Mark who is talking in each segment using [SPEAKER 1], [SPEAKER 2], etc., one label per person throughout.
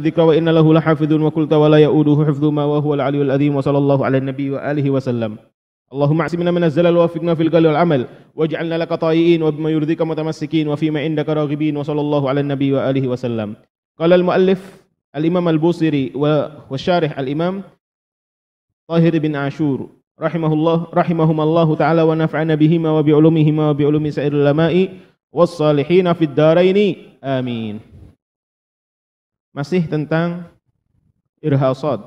[SPEAKER 1] الذكر وإن له لحافظ وقلت ولا يؤوده ما وهو العلي العظيم وصلى الله على النبي وآله وسلم اللهم اعصمنا من الزلل ووفقنا في القول والعمل واجعلنا لك طائعين وبما يرضيك متمسكين وفيما عندك راغبين وصلى الله على النبي وآله وسلم قال المؤلف الإمام البوصيري والشارح الإمام طاهر بن عاشور رحمه الله رحمهما الله تعالى ونفعنا بهما وبعلومهما وبعلوم سائر العلماء والصالحين في الدارين آمين masih tentang irhasad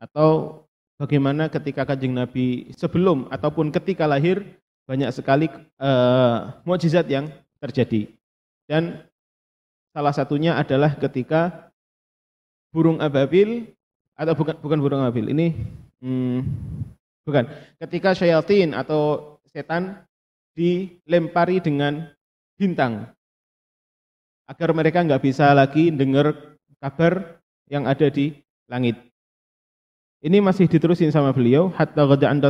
[SPEAKER 1] atau bagaimana ketika kanjeng Nabi sebelum ataupun ketika lahir banyak sekali uh, mukjizat yang terjadi dan salah satunya adalah ketika burung ababil atau bukan bukan burung ababil ini
[SPEAKER 2] hmm, bukan
[SPEAKER 1] ketika syaitan atau setan dilempari dengan bintang agar mereka nggak bisa lagi dengar kabar yang ada di langit. Ini masih diterusin sama beliau hatta ghada an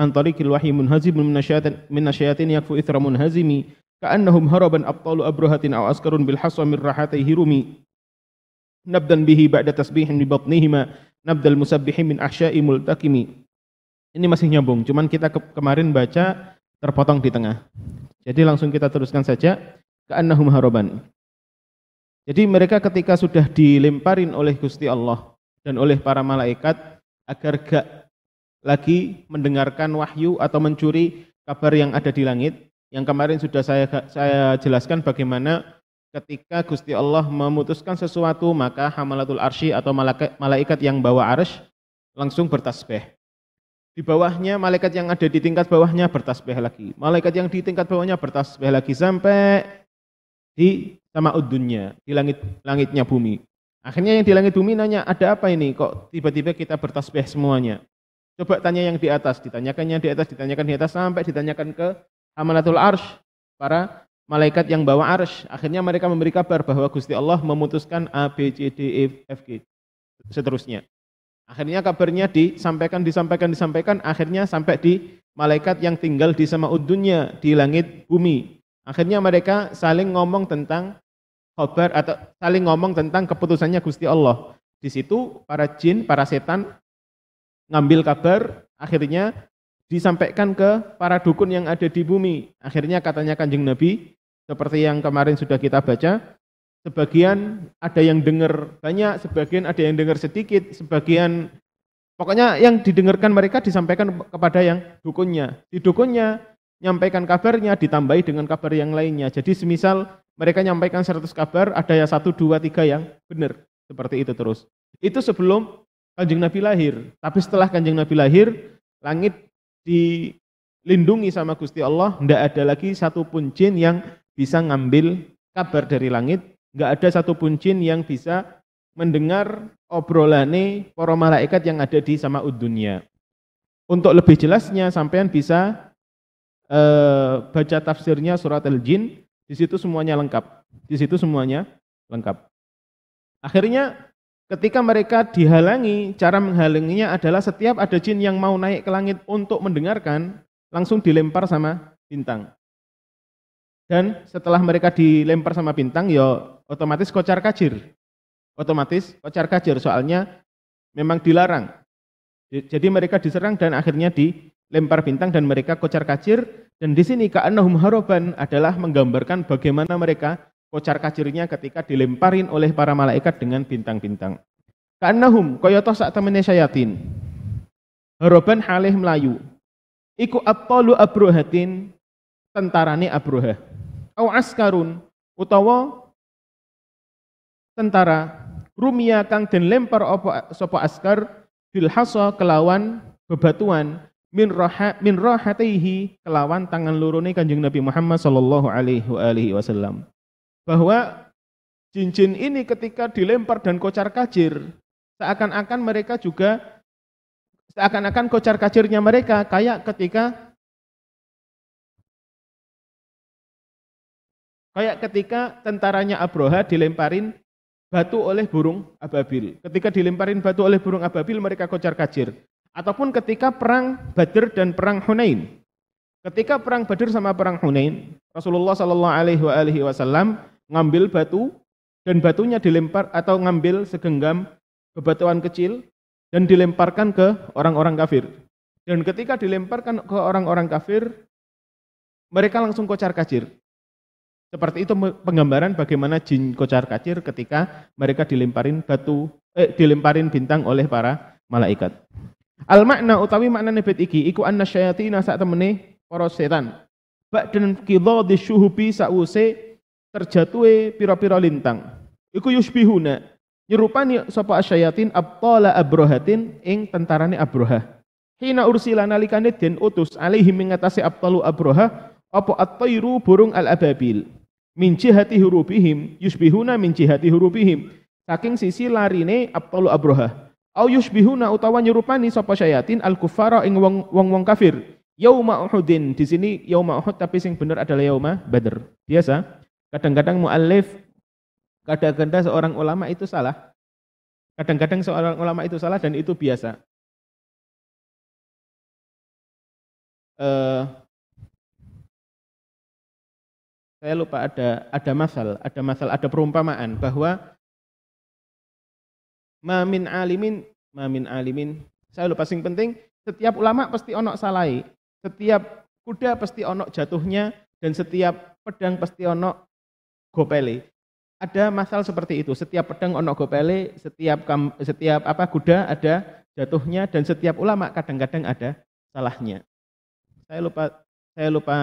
[SPEAKER 1] antariqil wahyi munhazimun minasyayatin minasyayatin yakfu ithra munhazimi ka'annahum haraban abtalu abruhatin aw askarun bil haswa min rahatayhi rumi nabdan bihi ba'da tasbihin bi batnihima nabdal musabbihin min ahsya'i multaqimi. Ini masih nyambung, cuman kita ke kemarin baca terpotong di tengah. Jadi langsung kita teruskan saja annahum haraban. Jadi mereka ketika sudah dilemparin oleh Gusti Allah dan oleh para malaikat agar gak lagi mendengarkan wahyu atau mencuri kabar yang ada di langit. Yang kemarin sudah saya saya jelaskan bagaimana ketika Gusti Allah memutuskan sesuatu maka hamalatul arsy atau malaikat yang bawa arsy langsung bertasbih. Di bawahnya malaikat yang ada di tingkat bawahnya bertasbih lagi. Malaikat yang di tingkat bawahnya bertasbih lagi sampai di sama dunia di langit langitnya bumi. Akhirnya yang di langit bumi nanya, ada apa ini? Kok tiba-tiba kita bertasbih semuanya? Coba tanya yang di atas, ditanyakan yang di atas, ditanyakan di atas, sampai ditanyakan ke Amanatul Arsh, para malaikat yang bawa arsh. Akhirnya mereka memberi kabar bahwa Gusti Allah memutuskan A, B, C, D, E, F, G, seterusnya. Akhirnya kabarnya disampaikan, disampaikan, disampaikan, akhirnya sampai di malaikat yang tinggal di sama dunia, di langit bumi. Akhirnya mereka saling ngomong tentang khobar atau saling ngomong tentang keputusannya Gusti Allah. Di situ para jin, para setan ngambil kabar, akhirnya disampaikan ke para dukun yang ada di bumi. Akhirnya katanya Kanjeng Nabi, seperti yang kemarin sudah kita baca, sebagian ada yang dengar banyak, sebagian ada yang dengar sedikit, sebagian pokoknya yang didengarkan mereka disampaikan kepada yang dukunnya. Di dukunnya nyampaikan kabarnya ditambahi dengan kabar yang lainnya. Jadi semisal mereka nyampaikan 100 kabar, ada yang 1, 2, 3 yang benar. Seperti itu terus. Itu sebelum kanjeng Nabi lahir. Tapi setelah kanjeng Nabi lahir, langit dilindungi sama Gusti Allah, tidak ada lagi satu pun jin yang bisa ngambil kabar dari langit, nggak ada satu pun jin yang bisa mendengar obrolane para malaikat yang ada di sama dunia. Untuk lebih jelasnya, sampean bisa eh, baca tafsirnya surat Al-Jin, di situ semuanya lengkap. Di situ semuanya lengkap. Akhirnya ketika mereka dihalangi, cara menghalanginya adalah setiap ada jin yang mau naik ke langit untuk mendengarkan, langsung dilempar sama bintang. Dan setelah mereka dilempar sama bintang, ya otomatis kocar kacir. Otomatis kocar kacir, soalnya memang dilarang. Jadi mereka diserang dan akhirnya di lempar bintang dan mereka kocar kacir dan di sini ka'annahum haroban adalah menggambarkan bagaimana mereka kocar kacirnya ketika dilemparin oleh para malaikat dengan bintang-bintang. Ka'annahum koyotoh saat temene syayatin. Haroban halih melayu. Iku apolu abruhatin tentarane abruha. Au askarun utawa tentara rumia kang den lempar opo sopo askar bilhasa kelawan bebatuan min roha min rohatihi kelawan tangan lurune Kanjeng Nabi Muhammad sallallahu alaihi wasallam. Bahwa cincin ini ketika dilempar dan
[SPEAKER 2] kocar-kacir, seakan-akan mereka juga seakan-akan kocar-kacirnya mereka kayak ketika kayak ketika tentaranya Abroha dilemparin batu oleh burung
[SPEAKER 1] ababil. Ketika dilemparin batu oleh burung ababil mereka kocar-kacir ataupun ketika perang Badr dan perang Hunain. Ketika perang Badr sama perang Hunain, Rasulullah Shallallahu Alaihi Wasallam ngambil batu dan batunya dilempar atau ngambil segenggam bebatuan kecil dan dilemparkan ke orang-orang kafir. Dan ketika dilemparkan ke orang-orang kafir, mereka langsung kocar kacir. Seperti itu penggambaran bagaimana jin kocar kacir ketika mereka dilemparin batu, eh, dilemparin bintang oleh para malaikat. Al makna utawi makna nebet iki iku anna syayatina sak temene para setan. Ba'dan qidhadi syuhubi sause terjatuhe pira-pira lintang. Iku yushbihuna nyerupani sapa asyayatin abtala abrohatin ing tentarane abroha. Hina ursila nalikane den utus alaihi mengatasi abtalu abroha apa at tayru burung al-ababil min jihati hurufihim yusbihuna min jihati hurufihim saking sisi larine abtalu abroha au yushbihuna utawa nyerupani sapa syayatin al kufara ing wong-wong kafir yauma uhudin di sini yauma uhud tapi sing bener adalah yauma badr
[SPEAKER 2] biasa kadang-kadang muallif kadang-kadang seorang ulama itu salah kadang-kadang seorang ulama itu salah dan itu biasa eh, saya lupa ada ada masal ada masal ada perumpamaan bahwa
[SPEAKER 1] mamin alimin mamin alimin saya lupa sing penting setiap ulama pasti onok salai setiap kuda pasti onok jatuhnya dan setiap pedang pasti onok gopele ada masalah seperti itu setiap pedang onok gopele setiap kam, setiap apa kuda ada jatuhnya dan setiap ulama kadang-kadang ada salahnya saya lupa saya lupa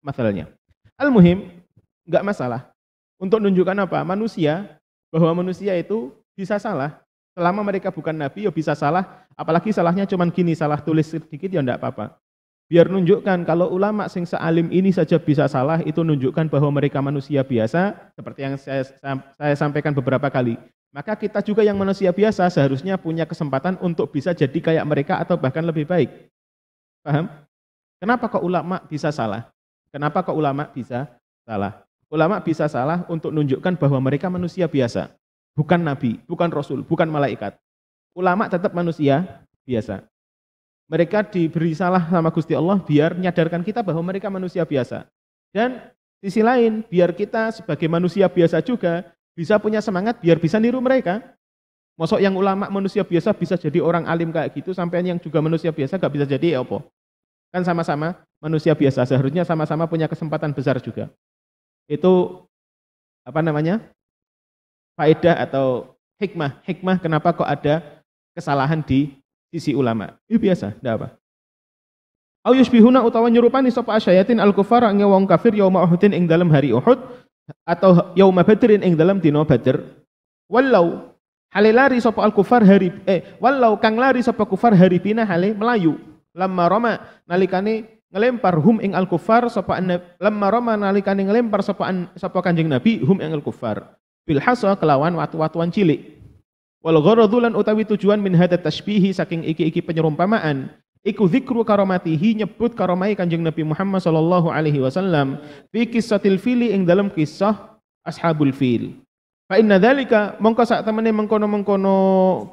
[SPEAKER 1] masalahnya al muhim nggak masalah untuk menunjukkan apa manusia bahwa manusia itu bisa salah Selama mereka bukan nabi, ya bisa salah. Apalagi salahnya cuma gini, salah tulis sedikit ya enggak apa-apa. Biar nunjukkan kalau ulama sing sealim ini saja bisa salah, itu nunjukkan bahwa mereka manusia biasa, seperti yang saya, saya sampaikan beberapa kali. Maka kita juga yang manusia biasa seharusnya punya kesempatan untuk bisa jadi kayak mereka atau bahkan lebih baik. Paham? Kenapa kok ulama bisa salah? Kenapa kok ulama bisa salah? Ulama bisa salah untuk nunjukkan bahwa mereka manusia biasa. Bukan nabi, bukan rasul, bukan malaikat. Ulama tetap manusia biasa. Mereka diberi salah sama Gusti Allah biar menyadarkan kita bahwa mereka manusia biasa. Dan sisi lain, biar kita sebagai manusia biasa juga bisa punya semangat biar bisa niru mereka. Mosok yang ulama manusia biasa bisa jadi orang alim kayak gitu, sampai yang juga manusia biasa gak bisa jadi ya apa? Kan sama-sama manusia biasa, seharusnya sama-sama punya kesempatan besar juga. Itu apa namanya? faedah atau hikmah. Hikmah kenapa kok ada kesalahan di sisi ulama. Itu iya biasa, tidak apa. Ayusbihuna yusbihuna utawa nyerupani sopa asyayatin al-kufar ing wong kafir yauma Uhudin ing dalam hari Uhud atau yauma Badrin ing dalam dino Badr. Walau hale lari sapa al-kufar hari eh walau kang lari sopa kufar hari bina hale melayu. Lama roma nalikani ngelempar hum ing al-kufar sapa lama roma nalikani ngelempar sapa sapa Kanjeng Nabi hum ing al-kufar bil hasa kelawan watu-watuan cilik. Wal gharadulan utawi tujuan min hadat tasbihi saking iki-iki penyerumpamaan iku zikru karomatihi nyebut karomai Kanjeng Nabi Muhammad sallallahu alaihi wasallam fi kisatil fili ing dalam kisah ashabul fil. Fa inna dzalika mongko sak temene mengkono-mengkono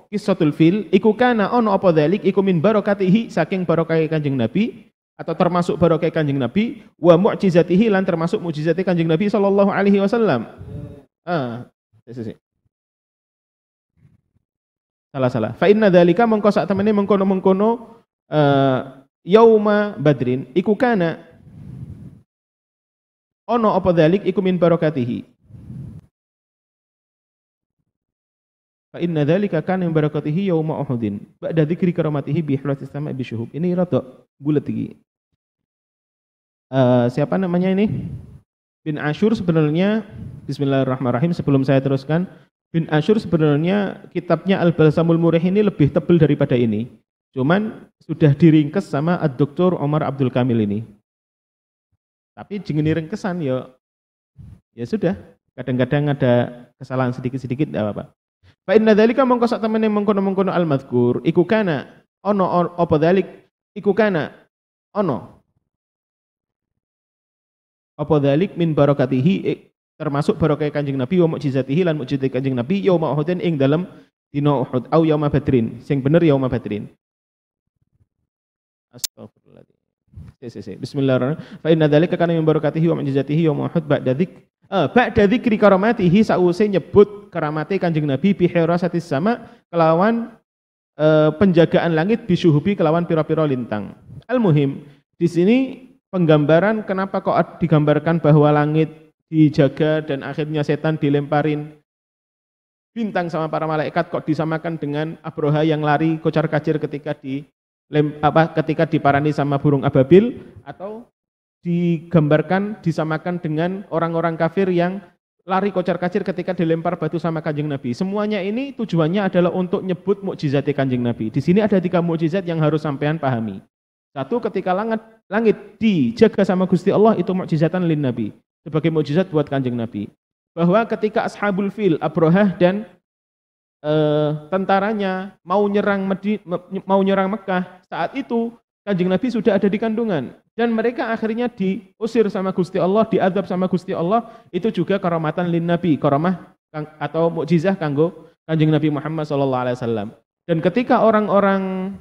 [SPEAKER 1] kisatul fil iku kana ono apa dzalik iku min barokatihi saking barokah Kanjeng Nabi atau termasuk barokah Kanjeng Nabi wa mu'jizatihi lan termasuk mukjizate Kanjeng Nabi sallallahu alaihi wasallam. Ah, sisi Salah salah. Fa inna dzalika mengko sak temene mengkono-mengkono uh,
[SPEAKER 2] yauma badrin iku kana ono apa dzalik iku min barakatihi. Fa
[SPEAKER 1] inna dzalika kana min barakatihi yauma Uhudin. Ba'da dzikri karamatihi bi ihratis sama' bi syuhub. Ini rada bulat iki. Uh, siapa namanya ini? bin Ashur sebenarnya Bismillahirrahmanirrahim sebelum saya teruskan bin Ashur sebenarnya kitabnya Al Balsamul Murih ini lebih tebal daripada ini cuman sudah diringkes sama ad-Doktor Omar Abdul Kamil ini tapi jengini ringkesan ya ya sudah kadang-kadang ada kesalahan sedikit-sedikit tidak apa-apa Fa inna dzalika mongko sak temene mengkono-mengkono al madkur iku kana ono apa dzalik iku kana ono apa dalik min barokatihi eh, termasuk barokah kanjeng Nabi wa mukjizatihi lan mukjizat kanjeng Nabi yauma Uhudin ing dalam dina Uhud au yauma Badrin sing bener yauma Badrin Astagfirullahaladzim. Bismillahirrahmanirrahim. Fa inna dzalika kana min barakatihi wa mukjizatihi yauma Uhud ba'da dzik eh ba'da dzikri karamatihi sause nyebut karamate kanjeng Nabi bi hirasatis sama kelawan eh, penjagaan langit bisuhubi kelawan pira-pira lintang. Al muhim di sini penggambaran kenapa kok digambarkan bahwa langit dijaga dan akhirnya setan dilemparin bintang sama para malaikat kok disamakan dengan Abroha yang lari kocar kacir ketika di apa ketika diparani sama burung ababil atau digambarkan disamakan dengan orang-orang kafir yang lari kocar kacir ketika dilempar batu sama kanjeng Nabi. Semuanya ini tujuannya adalah untuk nyebut mukjizat kanjeng Nabi. Di sini ada tiga mukjizat yang harus sampean pahami. Satu, ketika langit langit dijaga sama Gusti Allah itu mukjizatan lin Nabi. Sebagai mukjizat buat kanjeng Nabi. Bahwa ketika Ashabul Fil, Abrohah dan e, tentaranya mau nyerang Medi, mau nyerang Mekah, saat itu kanjeng Nabi sudah ada di kandungan. Dan mereka akhirnya diusir sama Gusti Allah, diadab sama Gusti Allah, itu juga karomatan lin Nabi, karomah atau mukjizah kanggo kanjeng Nabi Muhammad SAW. Dan ketika orang-orang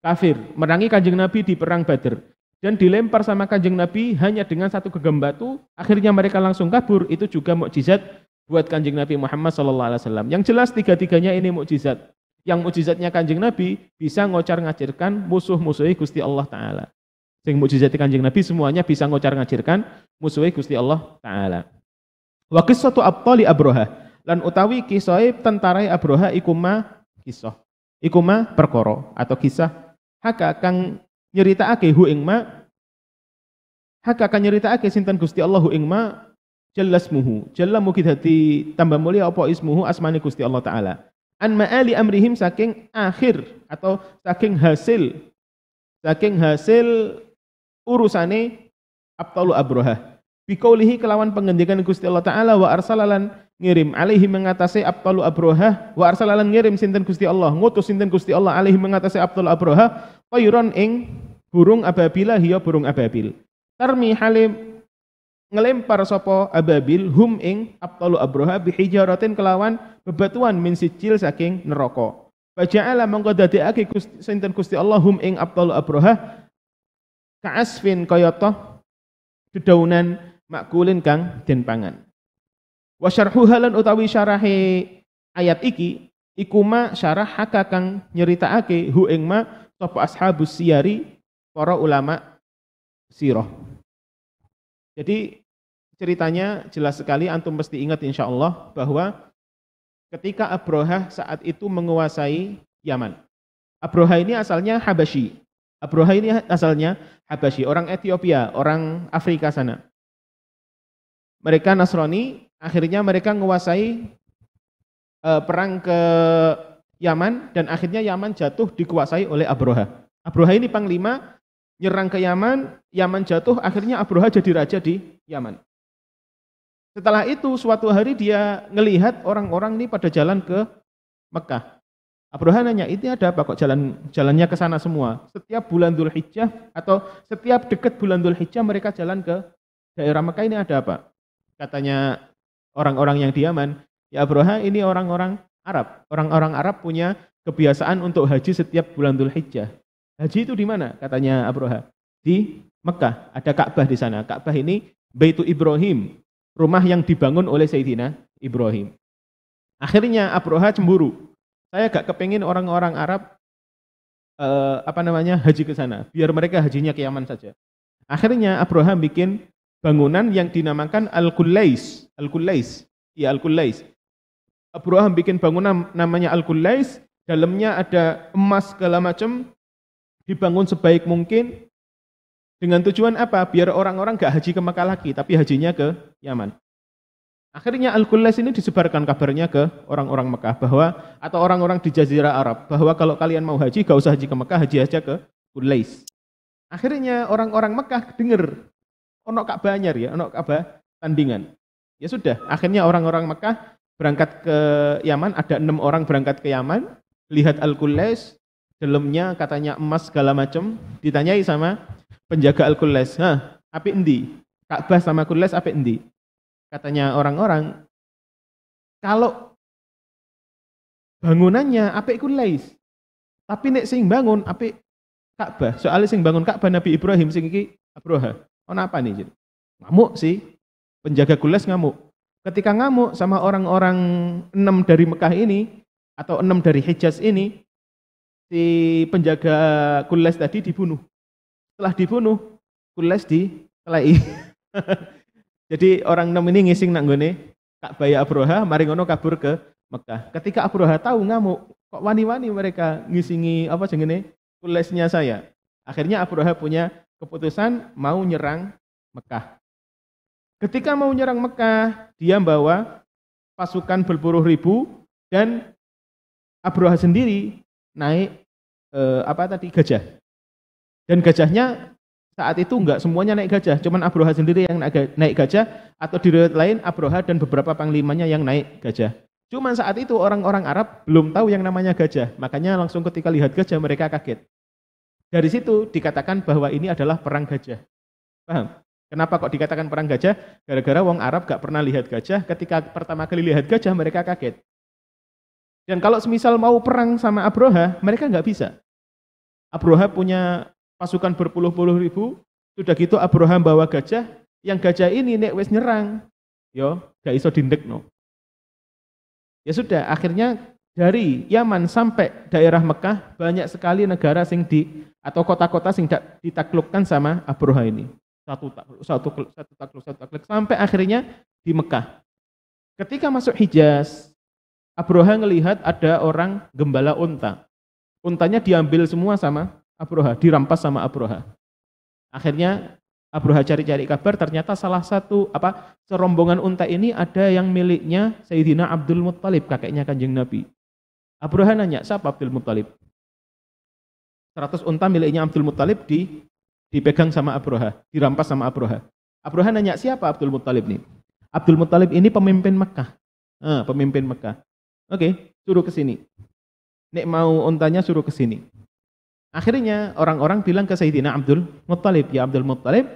[SPEAKER 1] kafir merangi kanjeng Nabi di perang Badr, dan dilempar sama kanjeng Nabi hanya dengan satu gegem batu, akhirnya mereka langsung kabur, itu juga mukjizat buat kanjeng Nabi Muhammad SAW. Yang jelas tiga-tiganya ini mukjizat. Yang mukjizatnya kanjeng Nabi bisa ngocar ngacirkan musuh musuhi Gusti Allah Ta'ala. Sing mukjizat kanjeng Nabi semuanya bisa ngocar ngacirkan musuhi Gusti Allah Ta'ala. Wa qissatu abtali abroha. Lan utawi kisah tentara abroha ikuma kisah. Ikuma perkoro atau kisah haka kang ake hu ingma hak akan ake sinten Gusti Allah hu ingma ma muhu jalla mungkin tambah mulia apa ismuhu asmani Gusti Allah taala an ma'ali amrihim saking akhir atau saking hasil saking hasil urusane abtalu abroha bikaulihi kelawan pengendikan Gusti Allah taala wa arsalalan ngirim alaihi mengatasi abtalu abroha wa arsalalan ngirim sinten Gusti Allah ngutus sinten Gusti Allah alaihi mengatasi abtalu abroha Koyron ing burung ababila hiyo burung ababil. termi halim ngelempar sopo ababil hum ing abtalu abroha bihijaratin kelawan bebatuan min sicil saking neroko Faja'ala mongko aki sinten kusti Allah hum ing abtalu abroha ka'asfin koyoto dedaunan makulin kang den pangan. Wa halan utawi syarahi ayat iki ikuma syarah haka kang aki hu ing ma sapa ashabus siyari para ulama siroh. Jadi ceritanya jelas sekali antum mesti ingat insya Allah bahwa ketika Abrohah saat itu menguasai Yaman. Abrohah ini asalnya Habashi, Abrohah ini asalnya Habashi, orang Ethiopia, orang Afrika sana. Mereka Nasrani, akhirnya mereka menguasai eh, perang ke Yaman dan akhirnya Yaman jatuh dikuasai oleh Abroha. Abroha ini panglima nyerang ke Yaman, Yaman jatuh, akhirnya Abroha jadi raja di Yaman. Setelah itu suatu hari dia melihat orang-orang ini pada jalan ke Mekah. Abroha nanya, ini ada apa kok jalan jalannya ke sana semua? Setiap bulan Dhul Hijjah atau setiap dekat bulan Dhul Hijjah mereka jalan ke daerah Mekah ini ada apa? Katanya orang-orang yang di Yaman, ya Abroha ini orang-orang Arab. Orang-orang Arab punya kebiasaan untuk haji setiap bulan Dhul Hijjah. Haji itu di mana? Katanya Abroha. Di Mekah. Ada Ka'bah di sana. Ka'bah ini Baitu Ibrahim. Rumah yang dibangun oleh Sayyidina Ibrahim. Akhirnya Abroha cemburu. Saya gak kepengen orang-orang Arab eh, apa namanya haji ke sana. Biar mereka hajinya ke Yaman saja. Akhirnya Abraham bikin bangunan yang dinamakan Al-Qulais. Al-Qulais. Ya Al-Qulais. Abu Rahm bikin bangunan namanya al qulais dalamnya ada emas segala macam, dibangun sebaik mungkin, dengan tujuan apa? Biar orang-orang gak haji ke Mekah lagi, tapi hajinya ke Yaman. Akhirnya Al-Qulais ini disebarkan kabarnya ke orang-orang Mekah bahwa atau orang-orang di Jazirah Arab bahwa kalau kalian mau haji gak usah haji ke Mekah, haji aja ke Qulais. Akhirnya orang-orang Mekah dengar ono Ka'bah ya, ono Ka'bah tandingan. Ya sudah, akhirnya orang-orang Mekah berangkat ke Yaman, ada enam orang berangkat ke Yaman, lihat Al-Qulais, dalamnya katanya emas segala macam, ditanyai
[SPEAKER 2] sama penjaga Al-Qulais, "Hah, apa endi? Ka'bah sama Qulais api endi?" Katanya orang-orang, "Kalau bangunannya api Qulais, tapi nek sing bangun api Ka'bah. Soalnya sing
[SPEAKER 1] bangun Ka'bah Nabi Ibrahim sing iki Abroha. Ono apa nih Ngamuk sih. Penjaga Qulais ngamuk ketika ngamuk sama orang-orang enam dari Mekah ini atau enam dari Hijaz ini si penjaga Kules tadi dibunuh setelah dibunuh Kules di telai. jadi orang enam ini ngising nanggone Baya Abroha mari ngono kabur ke Mekah ketika Abroha tahu ngamuk kok wani-wani mereka ngisingi apa jengene Kulesnya saya akhirnya Abroha punya keputusan mau nyerang Mekah Ketika mau menyerang Mekah, dia membawa pasukan berpuluh ribu dan Abroha sendiri naik eh, apa tadi gajah. Dan gajahnya saat itu enggak semuanya naik gajah, cuman Abroha sendiri yang naik gajah atau di riwayat lain Abroha dan beberapa panglimanya yang naik gajah. Cuman saat itu orang-orang Arab belum tahu yang namanya gajah, makanya langsung ketika lihat gajah mereka kaget. Dari situ dikatakan bahwa ini adalah perang gajah. Paham? Kenapa kok dikatakan perang gajah? Gara-gara wong Arab gak pernah lihat gajah, ketika pertama kali lihat gajah mereka kaget. Dan kalau semisal mau perang sama Abroha, mereka nggak bisa. Abroha punya pasukan berpuluh-puluh ribu, sudah gitu Abroha bawa gajah, yang gajah ini nek wes nyerang, yo gak iso dindek no. Ya sudah, akhirnya dari Yaman sampai daerah Mekah banyak sekali negara sing di atau kota-kota sing ditaklukkan sama Abroha ini satu takluk, satu satu takluk, satu takluk sampai akhirnya di Mekah. Ketika masuk Hijaz, Abroha melihat ada orang gembala unta. Untanya diambil semua sama Abroha, dirampas sama Abroha. Akhirnya Abroha cari-cari kabar, ternyata salah satu apa serombongan unta ini ada yang miliknya Sayyidina Abdul Muttalib, kakeknya kanjeng Nabi. Abroha nanya, siapa Abdul Muttalib? 100 unta miliknya Abdul Muttalib di dipegang sama Abroha, dirampas sama Abroha. Abroha nanya siapa Abdul Muttalib ini? Abdul Muttalib ini pemimpin Mekah. Ah, pemimpin Mekah. Oke, okay, suruh ke sini. Nek mau ontanya suruh ke sini. Akhirnya orang-orang bilang ke Sayyidina Abdul Muthalib, ya Abdul Muthalib,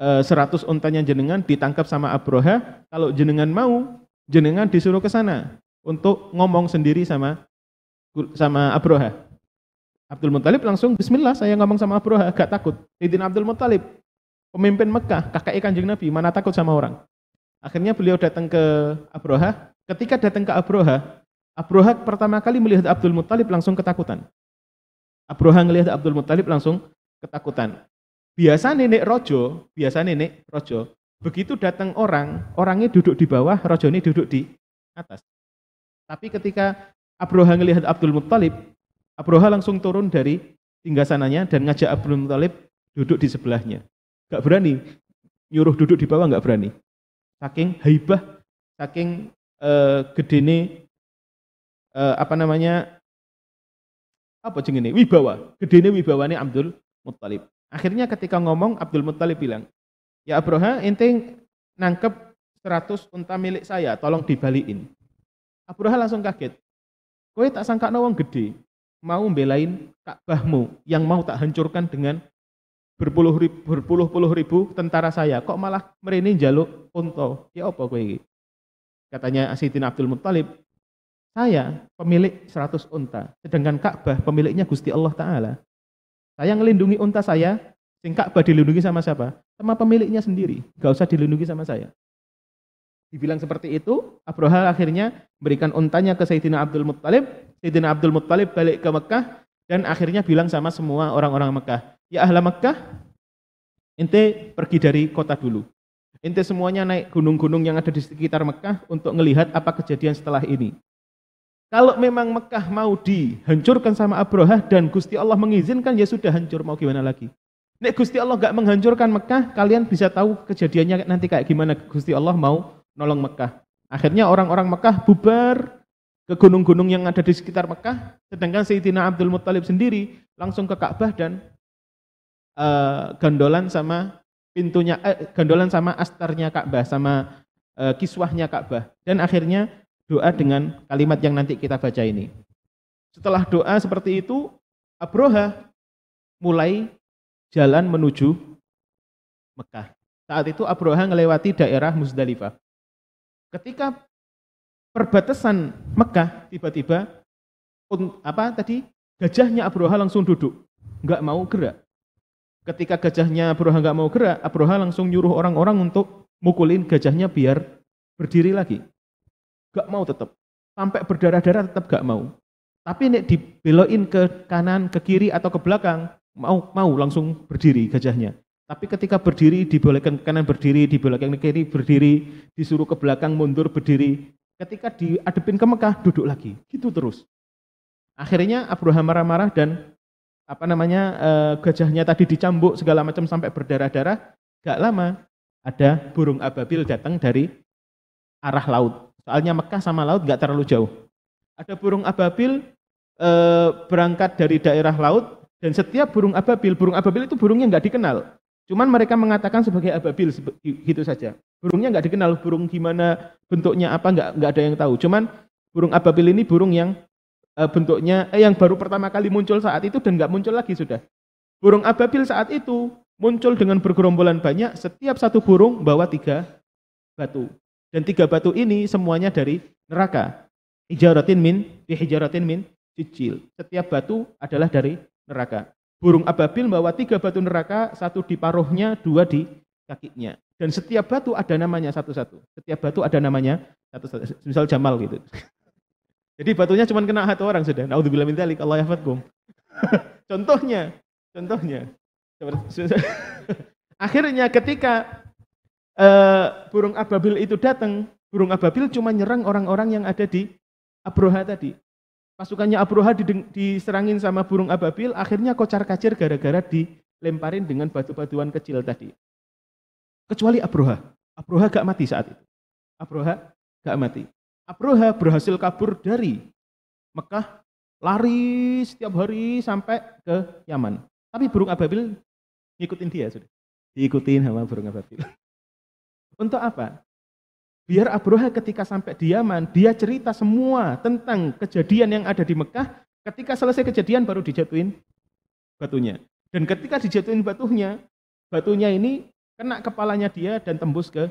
[SPEAKER 1] 100 eh, untanya jenengan ditangkap sama Abroha, kalau jenengan mau, jenengan disuruh ke sana untuk ngomong sendiri sama sama Abroha. Abdul Muthalib langsung bismillah saya ngomong sama Abroha, gak takut. Sayyidina Abdul Muthalib, pemimpin Mekah, kakek kanjeng Nabi, mana takut sama orang. Akhirnya beliau datang ke Abroha. Ketika datang ke Abroha, Abroha pertama kali melihat Abdul Muthalib langsung ketakutan. Abroha melihat Abdul Muthalib langsung ketakutan. Biasa nenek rojo, biasa nenek rojo, begitu datang orang, orangnya duduk di bawah, rojo ini duduk di atas. Tapi ketika Abroha melihat Abdul Muttalib, Abroha langsung turun dari tinggal sananya dan ngajak Abdul Muthalib duduk di sebelahnya. Gak berani, nyuruh duduk di bawah gak berani. Saking haibah, saking uh, uh, apa namanya apa ini? wibawa, wibawa wibawanya Abdul Muthalib. Akhirnya ketika ngomong Abdul Muthalib bilang, "Ya Abroha, ente nangkep 100 unta milik saya, tolong dibalikin." Abroha langsung kaget. Kowe tak sangka wong gede, mau belain Ka'bahmu yang mau tak hancurkan dengan berpuluh ribu, berpuluh-puluh ribu tentara saya. Kok malah merene jaluk unta? Ya apa kowe iki? Katanya Asidin Abdul Muttalib, saya pemilik 100 unta, sedangkan Ka'bah pemiliknya Gusti Allah Ta'ala. Saya ngelindungi unta saya, sing Ka'bah dilindungi sama siapa? Sama pemiliknya sendiri, gak usah dilindungi sama saya. Dibilang seperti itu, Abroha akhirnya memberikan untanya ke Sayyidina Abdul Muttalib. Sayyidina Abdul Muttalib balik ke Mekah dan akhirnya bilang sama semua orang-orang Mekah, ya ahla Mekah, ente pergi dari kota dulu. Ente semuanya naik gunung-gunung yang ada di sekitar Mekah untuk melihat apa kejadian setelah ini.
[SPEAKER 2] Kalau memang
[SPEAKER 1] Mekah mau dihancurkan sama Abroha dan Gusti Allah mengizinkan, ya sudah hancur, mau gimana lagi. Nek Gusti Allah gak menghancurkan Mekah, kalian bisa tahu kejadiannya nanti kayak gimana Gusti Allah mau nolong Mekah. Akhirnya orang-orang Mekah bubar ke gunung-gunung yang ada di sekitar Mekah, sedangkan Sayyidina Abdul Muttalib sendiri langsung ke Ka'bah dan uh, gandolan sama pintunya, eh, gandolan sama astarnya Ka'bah, sama uh, kiswahnya Ka'bah. Dan akhirnya doa dengan kalimat yang nanti kita baca ini. Setelah doa seperti itu, Abroha mulai jalan menuju Mekah. Saat itu Abroha melewati daerah Musdalifah. Ketika perbatasan Mekah tiba-tiba apa tadi gajahnya Abroha langsung duduk, nggak mau gerak. Ketika gajahnya Abroha nggak mau gerak, Abroha langsung nyuruh orang-orang untuk mukulin gajahnya biar berdiri lagi. Gak mau tetap. Sampai berdarah-darah tetap gak mau. Tapi nek dibelokin ke kanan, ke kiri atau ke belakang, mau mau langsung berdiri gajahnya. Tapi ketika berdiri dibolehkan ke kanan berdiri, dibolehkan ke kiri berdiri, disuruh ke belakang mundur berdiri. Ketika diadepin ke Mekah duduk lagi, gitu terus. Akhirnya Abraham marah-marah dan apa namanya eh, gajahnya tadi dicambuk segala macam sampai berdarah-darah. Gak lama ada burung ababil datang dari arah laut. Soalnya Mekah sama laut gak terlalu jauh. Ada burung ababil eh, berangkat dari daerah laut dan setiap burung ababil, burung ababil itu burungnya nggak dikenal. Cuman mereka mengatakan sebagai ababil gitu saja. Burungnya nggak dikenal, burung gimana bentuknya apa nggak nggak ada yang tahu. Cuman burung ababil ini burung yang e, bentuknya eh, yang baru pertama kali muncul saat itu dan nggak muncul lagi sudah. Burung ababil saat itu muncul dengan bergerombolan banyak. Setiap satu burung bawa tiga batu dan tiga batu ini semuanya dari neraka. Hijaratin min, hijaratin min, cicil. Setiap batu adalah dari neraka burung ababil membawa tiga batu neraka, satu di paruhnya, dua di kakinya. Dan setiap batu ada namanya satu-satu. Setiap batu ada namanya satu-satu. Misal Jamal gitu. Jadi batunya cuma kena satu orang sudah. Naudzubillah min dzalik, Allah yahfadkum. contohnya, contohnya. Akhirnya ketika uh, burung ababil itu datang, burung ababil cuma nyerang orang-orang yang ada di Abroha tadi. Pasukannya Abroha diserangin sama burung ababil, akhirnya kocar-kacir gara-gara dilemparin dengan batu-batuan kecil tadi.
[SPEAKER 2] Kecuali Abroha. Abroha
[SPEAKER 1] gak mati saat itu. Abroha gak mati. Abroha berhasil kabur dari Mekah, lari setiap hari sampai ke Yaman. Tapi burung ababil ngikutin dia sudah. Diikutin sama burung ababil. Untuk apa? biar Abroha ketika sampai di Yaman, dia cerita semua tentang kejadian yang ada di Mekah, ketika selesai kejadian baru dijatuhin batunya. Dan ketika dijatuhin batunya, batunya ini kena kepalanya dia dan tembus ke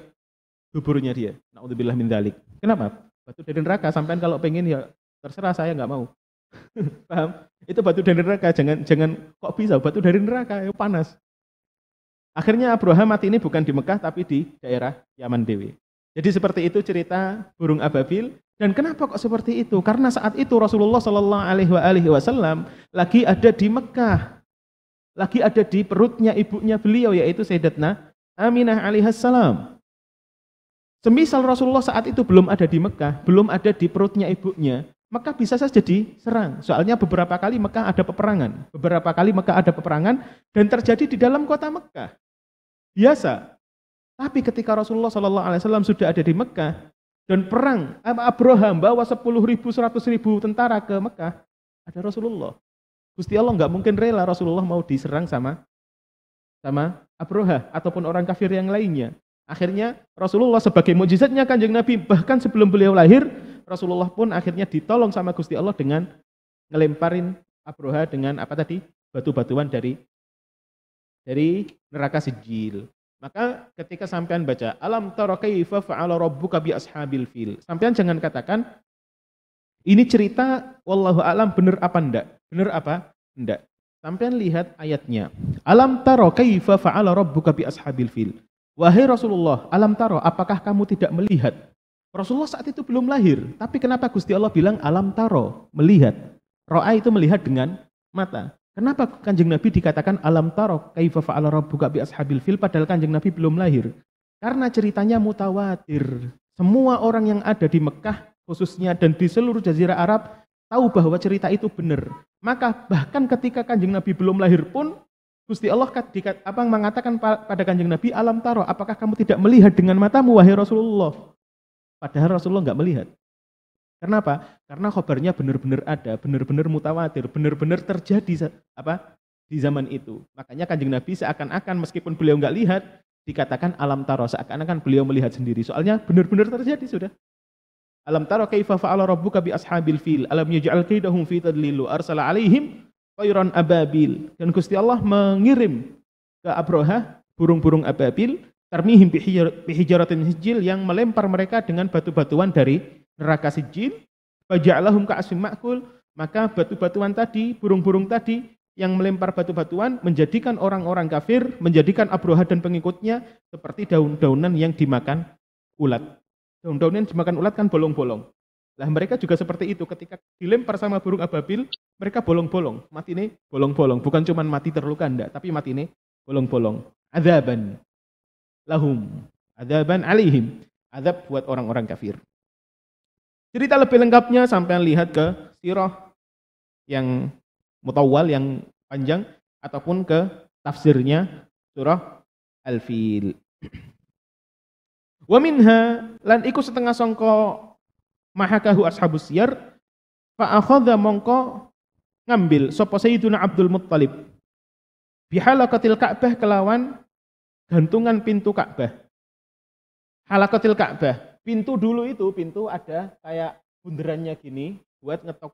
[SPEAKER 1] duburnya dia. Naudzubillah min dalik. Kenapa? Batu dari neraka, sampean kalau pengen ya terserah saya nggak mau. Paham? Itu batu dari neraka, jangan jangan kok bisa batu dari neraka, ya panas. Akhirnya Abraham mati ini bukan di Mekah tapi di daerah Yaman Dewi. Jadi seperti itu cerita burung ababil. Dan kenapa kok seperti itu? Karena saat itu Rasulullah Shallallahu Alaihi Wasallam lagi ada di Mekah, lagi ada di perutnya ibunya beliau yaitu Sayyidatna Aminah alaihissalam. Semisal Rasulullah saat itu belum ada di Mekah, belum ada di perutnya ibunya, maka bisa saja diserang. Soalnya beberapa kali Mekah ada peperangan, beberapa kali Mekah ada peperangan dan terjadi di dalam kota Mekah. Biasa, tapi ketika Rasulullah Shallallahu Alaihi Wasallam sudah ada di Mekah dan perang eh, Abraham bawa 10 ribu, 100 ribu tentara ke Mekah, ada Rasulullah. Gusti Allah nggak mungkin rela Rasulullah mau diserang sama sama Abroha ataupun orang kafir yang lainnya. Akhirnya Rasulullah sebagai mujizatnya kanjeng Nabi bahkan sebelum beliau lahir Rasulullah pun akhirnya ditolong sama Gusti Allah dengan ngelemparin Abroha dengan apa tadi batu-batuan dari dari neraka sejil. Maka ketika sampean baca alam tarakaifa fa'ala rabbuka bi ashabil fil. Sampean jangan katakan ini cerita wallahu alam benar apa ndak? Benar apa? Ndak. Sampean lihat ayatnya. Alam tara kaifa fa'ala rabbuka bi ashabil fil. Wahai Rasulullah, alam taro, apakah kamu tidak melihat? Rasulullah saat itu belum lahir, tapi kenapa Gusti Allah bilang alam taro, melihat? Ro'a itu melihat dengan mata. Kenapa kanjeng Nabi dikatakan alam tarok kaifa fa'ala rabbuka bi ashabil fil padahal kanjeng Nabi belum lahir? Karena ceritanya mutawatir. Semua orang yang ada di Mekah khususnya dan di seluruh jazirah Arab tahu bahwa cerita itu benar. Maka bahkan ketika kanjeng Nabi belum lahir pun Gusti Allah abang mengatakan pada kanjeng Nabi alam taro apakah kamu tidak melihat dengan matamu wahai Rasulullah? Padahal Rasulullah nggak melihat. Karena apa? Karena khobarnya benar-benar ada, benar-benar mutawatir, benar-benar terjadi apa di zaman itu. Makanya kanjeng Nabi seakan-akan meskipun beliau nggak lihat, dikatakan alam taro, seakan-akan beliau melihat sendiri. Soalnya benar-benar terjadi sudah. Alam taro kaifa fa'ala rabbuka bi ashabil fil, alam yaj'al kaidahum fi tadlilu, arsala alaihim tayran ababil. Dan Gusti Allah mengirim ke Abroha burung-burung ababil, termihim bihijaratin hijil yang melempar mereka dengan batu-batuan dari neraka si jin, faja'alahum ka'asim makul, maka batu-batuan tadi, burung-burung tadi yang melempar batu-batuan menjadikan orang-orang kafir, menjadikan Abroha dan pengikutnya seperti daun-daunan yang dimakan ulat. Daun-daunan yang dimakan ulat kan bolong-bolong. Lah mereka juga seperti itu ketika dilempar sama burung ababil, mereka bolong-bolong. Mati ini bolong-bolong, bukan cuma mati terluka ndak, tapi mati ini bolong-bolong. Azaban lahum, azaban alihim. Azab buat orang-orang kafir. Cerita lebih lengkapnya sampai lihat ke sirah yang mutawal yang panjang ataupun ke tafsirnya surah Al-Fil. Wa minha lan iku setengah songko mahakahu ashabus siyar fa akhadha mongko ngambil sapa Sayyiduna Abdul Muttalib bihalaqatil Ka'bah kelawan gantungan pintu Ka'bah. Halaqatil Ka'bah pintu dulu itu pintu ada kayak bunderannya gini buat ngetok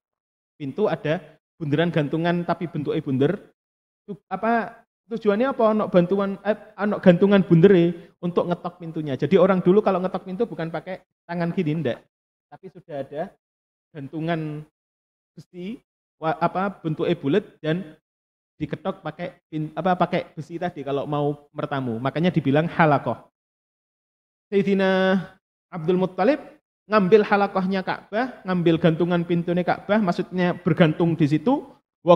[SPEAKER 1] pintu ada bunderan gantungan tapi bentuk bentuknya bunder apa tujuannya apa anak bantuan eh, anak gantungan bunder e untuk ngetok pintunya jadi orang dulu kalau ngetok pintu bukan pakai tangan gini ndak tapi sudah ada gantungan besi apa bentuk bentuknya bulat dan diketok pakai apa pakai besi tadi kalau mau bertamu makanya dibilang halakoh Sayyidina Abdul Muttalib ngambil halakohnya Ka'bah, ngambil gantungan pintunya Ka'bah, maksudnya bergantung di situ. Wa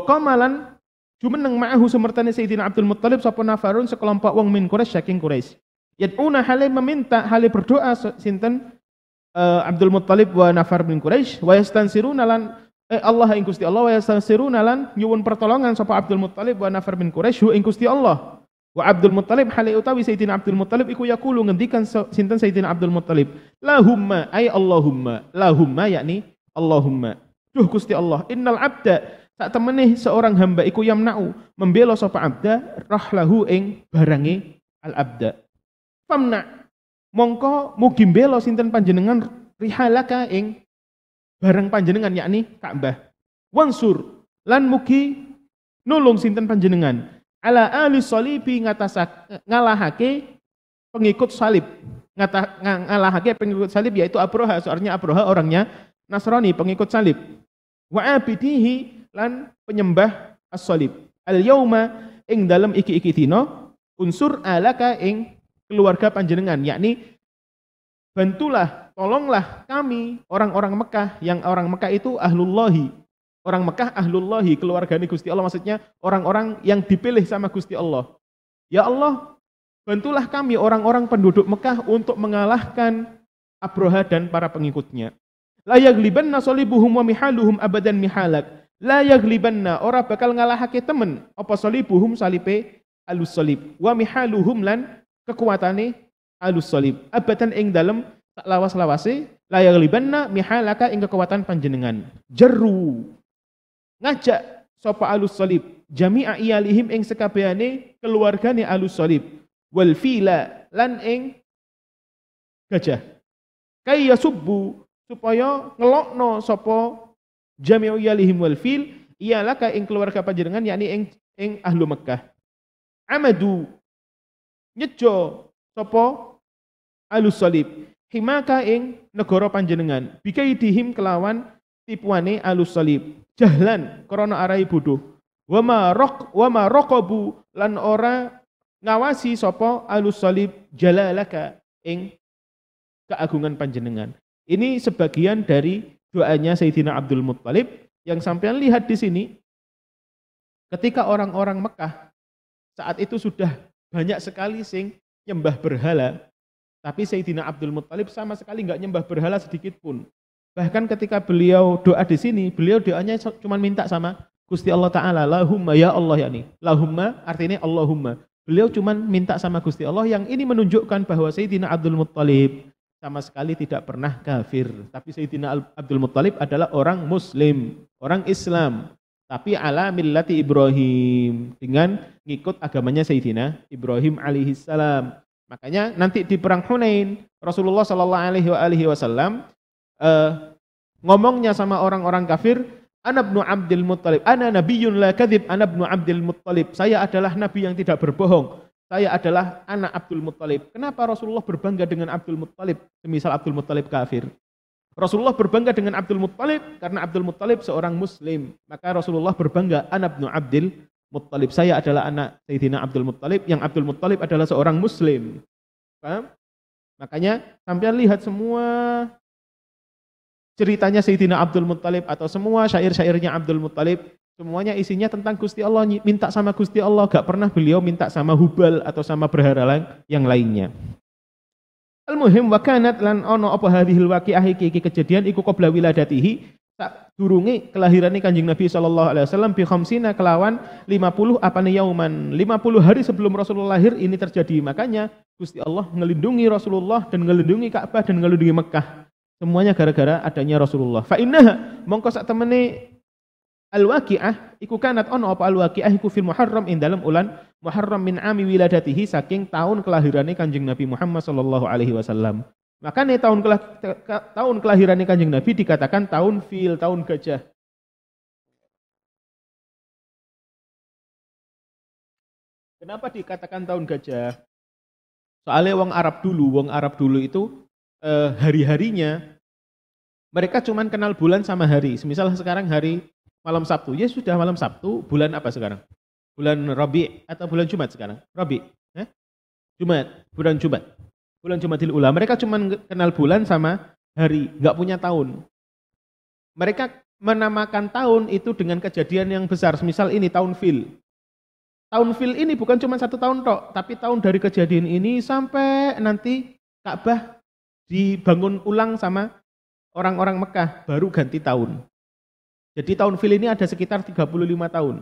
[SPEAKER 1] cuma neng ma'ahu sumertani Sayyidina Abdul Muttalib sapa nafarun sekelompok wong min Quraisy saking Quraisy. Yad'una hale meminta, hale berdoa sinten uh, Abdul Muttalib wa nafar min Quraisy wa yastansiruna lan eh, Allah ing Gusti Allah wa yastansiruna lan nyuwun pertolongan sapa Abdul Muttalib wa nafar min Quraisy ing Gusti Allah. Wa Abdul Muttalib halai utawi Sayyidina Abdul Muttalib iku yakulu ngendikan sinten Sayyidina Abdul Muttalib. Lahumma ay Allahumma. Lahumma yakni Allahumma. Duh Gusti Allah, innal abda tak temene seorang hamba iku yamna'u membela sapa abda rahlahu ing barangi al abda. Famna mongko mugi mbela sinten panjenengan rihalaka ing barang panjenengan yakni Ka'bah. Wansur lan mugi nulung sinten panjenengan ala ahli salibi ngatasak ngalahake pengikut salib ngata ngalahake pengikut salib yaitu Abroha soalnya Abroha orangnya Nasrani pengikut salib wa abidihi lan penyembah as-salib al yauma ing dalam iki-iki dino unsur alaka ing keluarga panjenengan yakni bantulah tolonglah kami orang-orang Mekah yang orang Mekah itu ahlullahi Orang Mekah ahlullahi, keluargani Gusti Allah maksudnya orang-orang yang dipilih sama Gusti Allah. Ya Allah, bantulah kami orang-orang penduduk Mekah untuk mengalahkan Abroha dan para pengikutnya. La yaglibanna solibuhum wa mihaluhum abadan mihalak. La yaglibanna, ora bakal ngalahake temen. Apa solibuhum salipe alus solib. Wa mihaluhum lan kekuatane alus solib. Abadan ing dalem tak lawas-lawase. La yaglibanna mihalaka ing kekuatan panjenengan. Jeru ngajak sopo alus salib jami'a iyalihim ing sekabehane keluargane alus salib wal fila lan ing gajah kaya subbu supaya ngelokno sopo jami'u iyalihim wal fil ialah eng ing keluarga panjenengan yakni ing ing ahlu Mekkah amadu nyejo sopo alus salib himaka ing negara panjenengan bikai dihim kelawan tipuane alus salib jahlan krana arai bodoh wama rok wama rokobu lan ora ngawasi sopo alus salib jalalaka ing keagungan panjenengan ini sebagian dari doanya Sayyidina Abdul Muttalib yang sampean lihat di sini ketika orang-orang Mekah saat itu sudah banyak sekali sing nyembah berhala tapi Sayyidina Abdul Muttalib sama sekali nggak nyembah berhala sedikit pun Bahkan ketika beliau doa di sini, beliau doanya cuma minta sama Gusti Allah Ta'ala, lahumma ya Allah ya nih. Lahumma artinya Allahumma. Beliau cuma minta sama Gusti Allah yang ini menunjukkan bahwa Sayyidina Abdul Muttalib sama sekali tidak pernah kafir. Tapi Sayyidina Abdul Muttalib adalah orang muslim, orang Islam. Tapi ala millati Ibrahim. Dengan ngikut agamanya Sayyidina Ibrahim alaihissalam. Makanya nanti di perang Hunain Rasulullah Shallallahu Alaihi Wasallam uh, ngomongnya sama orang-orang kafir, Ana ibnu Abdul Muttalib, ana nabiyun la kadhib, ana ibnu Abdul Muttalib. Saya adalah nabi yang tidak berbohong. Saya adalah anak Abdul Muttalib. Kenapa Rasulullah berbangga dengan Abdul Muttalib? misal Abdul Muttalib kafir. Rasulullah berbangga dengan Abdul Muttalib karena Abdul Muttalib seorang muslim. Maka Rasulullah berbangga anak ibnu Abdul Muttalib. Saya adalah anak Sayyidina Abdul Muttalib yang Abdul Muttalib adalah seorang muslim. Paham? Makanya sampai lihat semua ceritanya Sayyidina Abdul Muttalib atau semua syair-syairnya Abdul Muttalib semuanya isinya tentang Gusti Allah minta sama Gusti Allah gak pernah beliau minta sama Hubal atau sama berhala yang lainnya al muhim wa kanat lan ono apa hadhil waqi'ah iki iki kejadian iku qabla wiladatihi tak durungi kelahirane Kanjeng Nabi sallallahu alaihi wasallam bi khamsina kelawan 50 ne yauman 50 hari sebelum Rasulullah lahir ini terjadi makanya Gusti Allah ngelindungi Rasulullah dan ngelindungi Ka'bah dan ngelindungi Mekah Semuanya gara-gara adanya Rasulullah. Fa inna mongko sak temene Al-Waqi'ah iku kanat ono apa Al-Waqi'ah iku fil Muharram in dalam ulan Muharram min ami wiladatihi saking tahun kelahirannya Kanjeng Nabi Muhammad sallallahu alaihi wasallam. Makanya tahun kelah,
[SPEAKER 2] tahun kelahirannya Kanjeng Nabi dikatakan tahun fil, tahun gajah. Kenapa dikatakan tahun gajah? Soalnya wong Arab dulu, wong Arab dulu itu uh,
[SPEAKER 1] hari-harinya mereka cuman kenal bulan sama hari. Semisal sekarang hari malam Sabtu, ya sudah malam Sabtu, bulan apa sekarang? Bulan Rabi atau bulan Jumat sekarang? Rabi. Eh? Jumat, bulan Jumat. Bulan jumat Ula. Mereka cuman kenal bulan sama hari, nggak punya tahun. Mereka menamakan tahun itu dengan kejadian yang besar. Misal ini tahun fil. Tahun fil ini bukan cuma satu tahun tok, tapi tahun dari kejadian ini sampai nanti Ka'bah dibangun ulang sama orang-orang Mekah baru ganti tahun. Jadi tahun fil ini ada sekitar 35 tahun.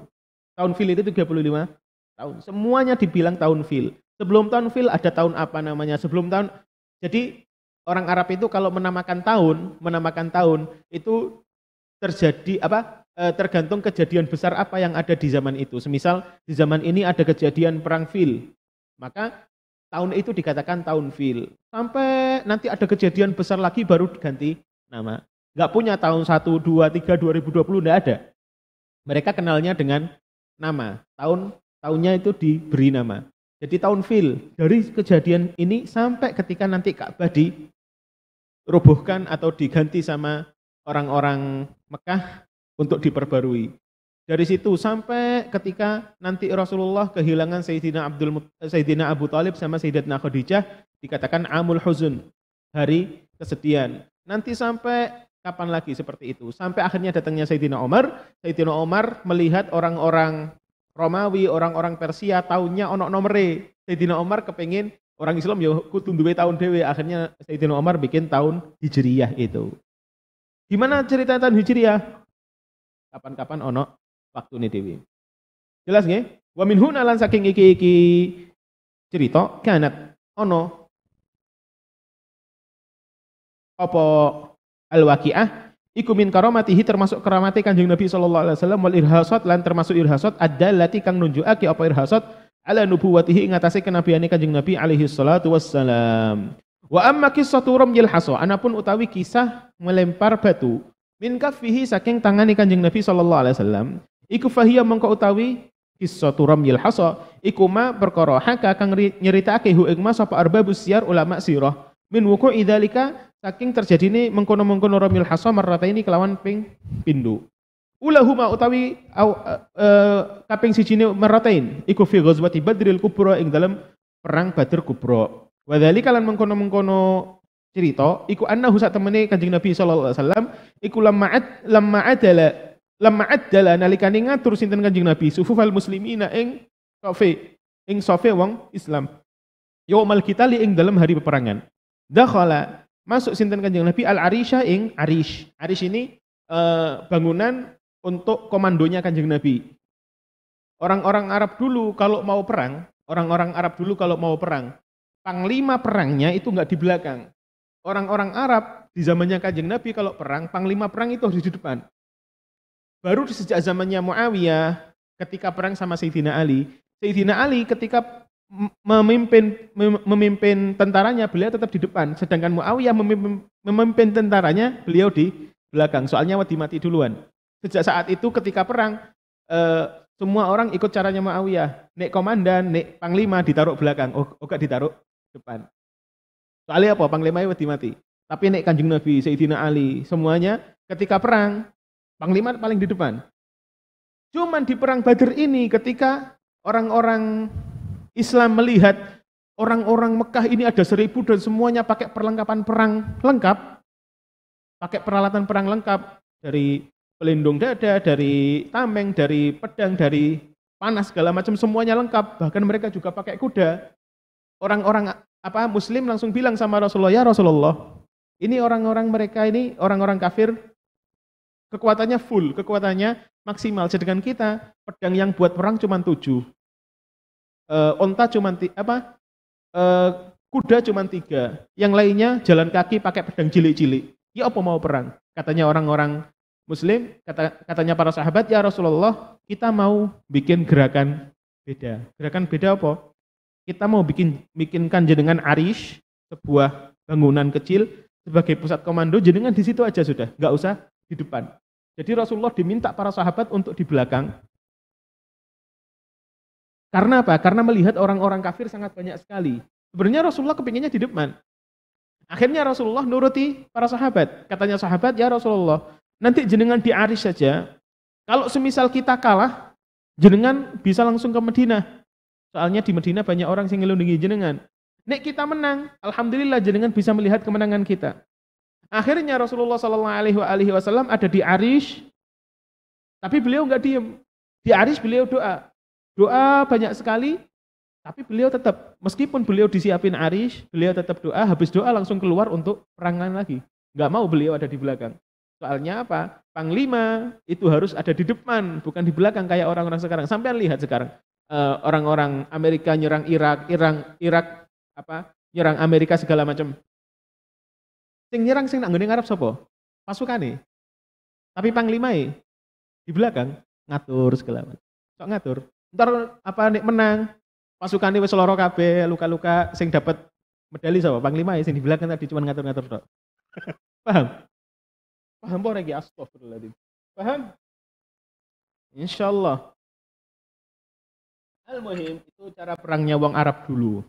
[SPEAKER 1] Tahun fil itu 35 tahun. Semuanya dibilang tahun fil. Sebelum tahun fil ada tahun apa namanya? Sebelum tahun jadi orang Arab itu kalau menamakan tahun, menamakan tahun itu terjadi apa? E, tergantung kejadian besar apa yang ada di zaman itu. Semisal di zaman ini ada kejadian perang fil, maka Tahun itu dikatakan tahun fil. Sampai nanti ada kejadian besar lagi baru diganti nama. Nggak punya tahun 1, 2, 3, 2020, enggak ada. Mereka kenalnya dengan nama. Tahun tahunnya itu diberi nama. Jadi tahun fil dari kejadian ini sampai ketika nanti Ka'bah rubuhkan atau diganti sama orang-orang Mekah untuk diperbarui. Dari situ sampai ketika nanti Rasulullah kehilangan Sayyidina Abdul eh, Sayyidina Abu Talib sama Sayyidina Khadijah dikatakan amul huzun, hari kesedihan. Nanti sampai kapan lagi seperti itu? Sampai akhirnya datangnya Sayyidina Omar Sayyidina Omar melihat orang-orang Romawi, orang-orang Persia tahunnya onok nomere. Sayyidina Omar kepengen orang Islam ya kutun dua tahun dewe. Akhirnya Sayyidina Omar bikin tahun Hijriyah itu. Gimana cerita
[SPEAKER 2] tahun Hijriyah? Kapan-kapan onok waktu ini dewi. Jelas nggih? Wa min huna lan saking iki-iki cerita kanat ono apa al-waqiah iku min karamatihi termasuk keramati Kanjeng Nabi sallallahu
[SPEAKER 1] alaihi wasallam wal irhasat lan termasuk irhasat adallati kang nunjukake apa irhasat ala nubuwatihi ing atase kenabiane Kanjeng Nabi alaihi salatu wassalam. Wa amma qissatu ramyil haso anapun utawi kisah melempar batu min kafihi saking tangane Kanjeng Nabi sallallahu alaihi wasallam Iku fahiyah mongko utawi kisatu turam haso. iku ma perkara haka kang nyerita hu ing sopa arbabus siar ulama sirah min wuku idhalika saking terjadi ini mengkono-mengkono ramyil haso merata ini kelawan ping pindu. ulahuma utawi au, uh, uh, kaping sijine marratain iku fi ghozwati badril kubra ing dalam perang badr kubra Wadhali kalan mengkono-mengkono cerita iku anna husat temene kanjeng nabi sallallahu alaihi wasallam iku lamma ad, lamma addala ingat ngatur sinten Kanjeng Nabi sufufal muslimina ing sofe eng sofe wong Islam kita li ing dalam hari peperangan dah dakhala masuk sinten Kanjeng Nabi al arisha eng arish arish ini uh, bangunan untuk komandonya Kanjeng Nabi orang-orang Arab dulu kalau mau perang orang-orang Arab dulu kalau mau perang panglima perangnya itu enggak di belakang orang-orang Arab di zamannya Kanjeng Nabi kalau perang panglima perang itu harus di depan Baru sejak zamannya Muawiyah ketika perang sama Sayyidina Ali, Sayyidina Ali ketika memimpin memimpin tentaranya beliau tetap di depan, sedangkan Muawiyah memimpin, memimpin tentaranya beliau di belakang. Soalnya wadi mati duluan. Sejak saat itu ketika perang eh, semua orang ikut caranya Muawiyah. Nek komandan, nek panglima ditaruh belakang, oh, oh ditaruh depan. Soalnya apa? Panglima wadi mati. Tapi nek kanjeng Nabi, Sayyidina Ali, semuanya ketika perang Panglima paling di depan. Cuman di perang Badr ini ketika orang-orang Islam melihat orang-orang Mekah ini ada seribu dan semuanya pakai perlengkapan perang lengkap, pakai peralatan perang lengkap dari pelindung dada, dari tameng, dari pedang, dari panas segala macam semuanya lengkap. Bahkan mereka juga pakai kuda. Orang-orang apa Muslim langsung bilang sama Rasulullah, ya Rasulullah, ini orang-orang mereka ini orang-orang kafir Kekuatannya full, kekuatannya maksimal. Sedangkan kita pedang yang buat perang cuma tujuh. E, onta cuma apa? E, kuda cuma tiga. Yang lainnya jalan kaki pakai pedang cilik-cilik. Ya apa mau perang? Katanya orang-orang Muslim, kata, katanya para sahabat, ya Rasulullah, kita mau bikin gerakan beda. Gerakan beda apa? Kita mau bikin bikinkan jenengan arish, sebuah bangunan kecil sebagai pusat komando, jenengan di situ aja sudah, nggak usah di depan. Jadi Rasulullah diminta para sahabat untuk di belakang. Karena apa? Karena melihat orang-orang kafir sangat banyak sekali. Sebenarnya Rasulullah kepinginnya di depan. Akhirnya Rasulullah nuruti para sahabat. Katanya sahabat, ya Rasulullah, nanti jenengan di Aris saja. Kalau semisal kita kalah, jenengan bisa langsung ke Medina. Soalnya di Medina banyak orang yang ngelundungi jenengan. Nek kita menang, Alhamdulillah jenengan bisa melihat kemenangan kita. Akhirnya Rasulullah Shallallahu Alaihi Wasallam ada di Arish, tapi beliau nggak diem. Di Arish beliau doa, doa banyak sekali, tapi beliau tetap meskipun beliau disiapin Arish, beliau tetap doa. Habis doa langsung keluar untuk perangan lagi. Nggak mau beliau ada di belakang. Soalnya apa? Panglima itu harus ada di depan, bukan di belakang kayak orang-orang sekarang. Sampai lihat sekarang eh, orang-orang Amerika nyerang
[SPEAKER 2] Irak, Irak, Irak apa? Nyerang Amerika segala macam Sing nyerang sing nak nggone ngarep sapa? nih. E. Tapi panglimai e, di
[SPEAKER 1] belakang ngatur segala macam. Sok ngatur. Ntar apa nih menang, pasukannya e wes loro kabeh, luka-luka sing dapat medali sapa? Panglimai sing di belakang tadi cuma ngatur-ngatur dok
[SPEAKER 2] Paham? Paham po lagi astagfirullahaladzim. Paham? Insyaallah. Al-Muhim itu cara perangnya wong Arab dulu.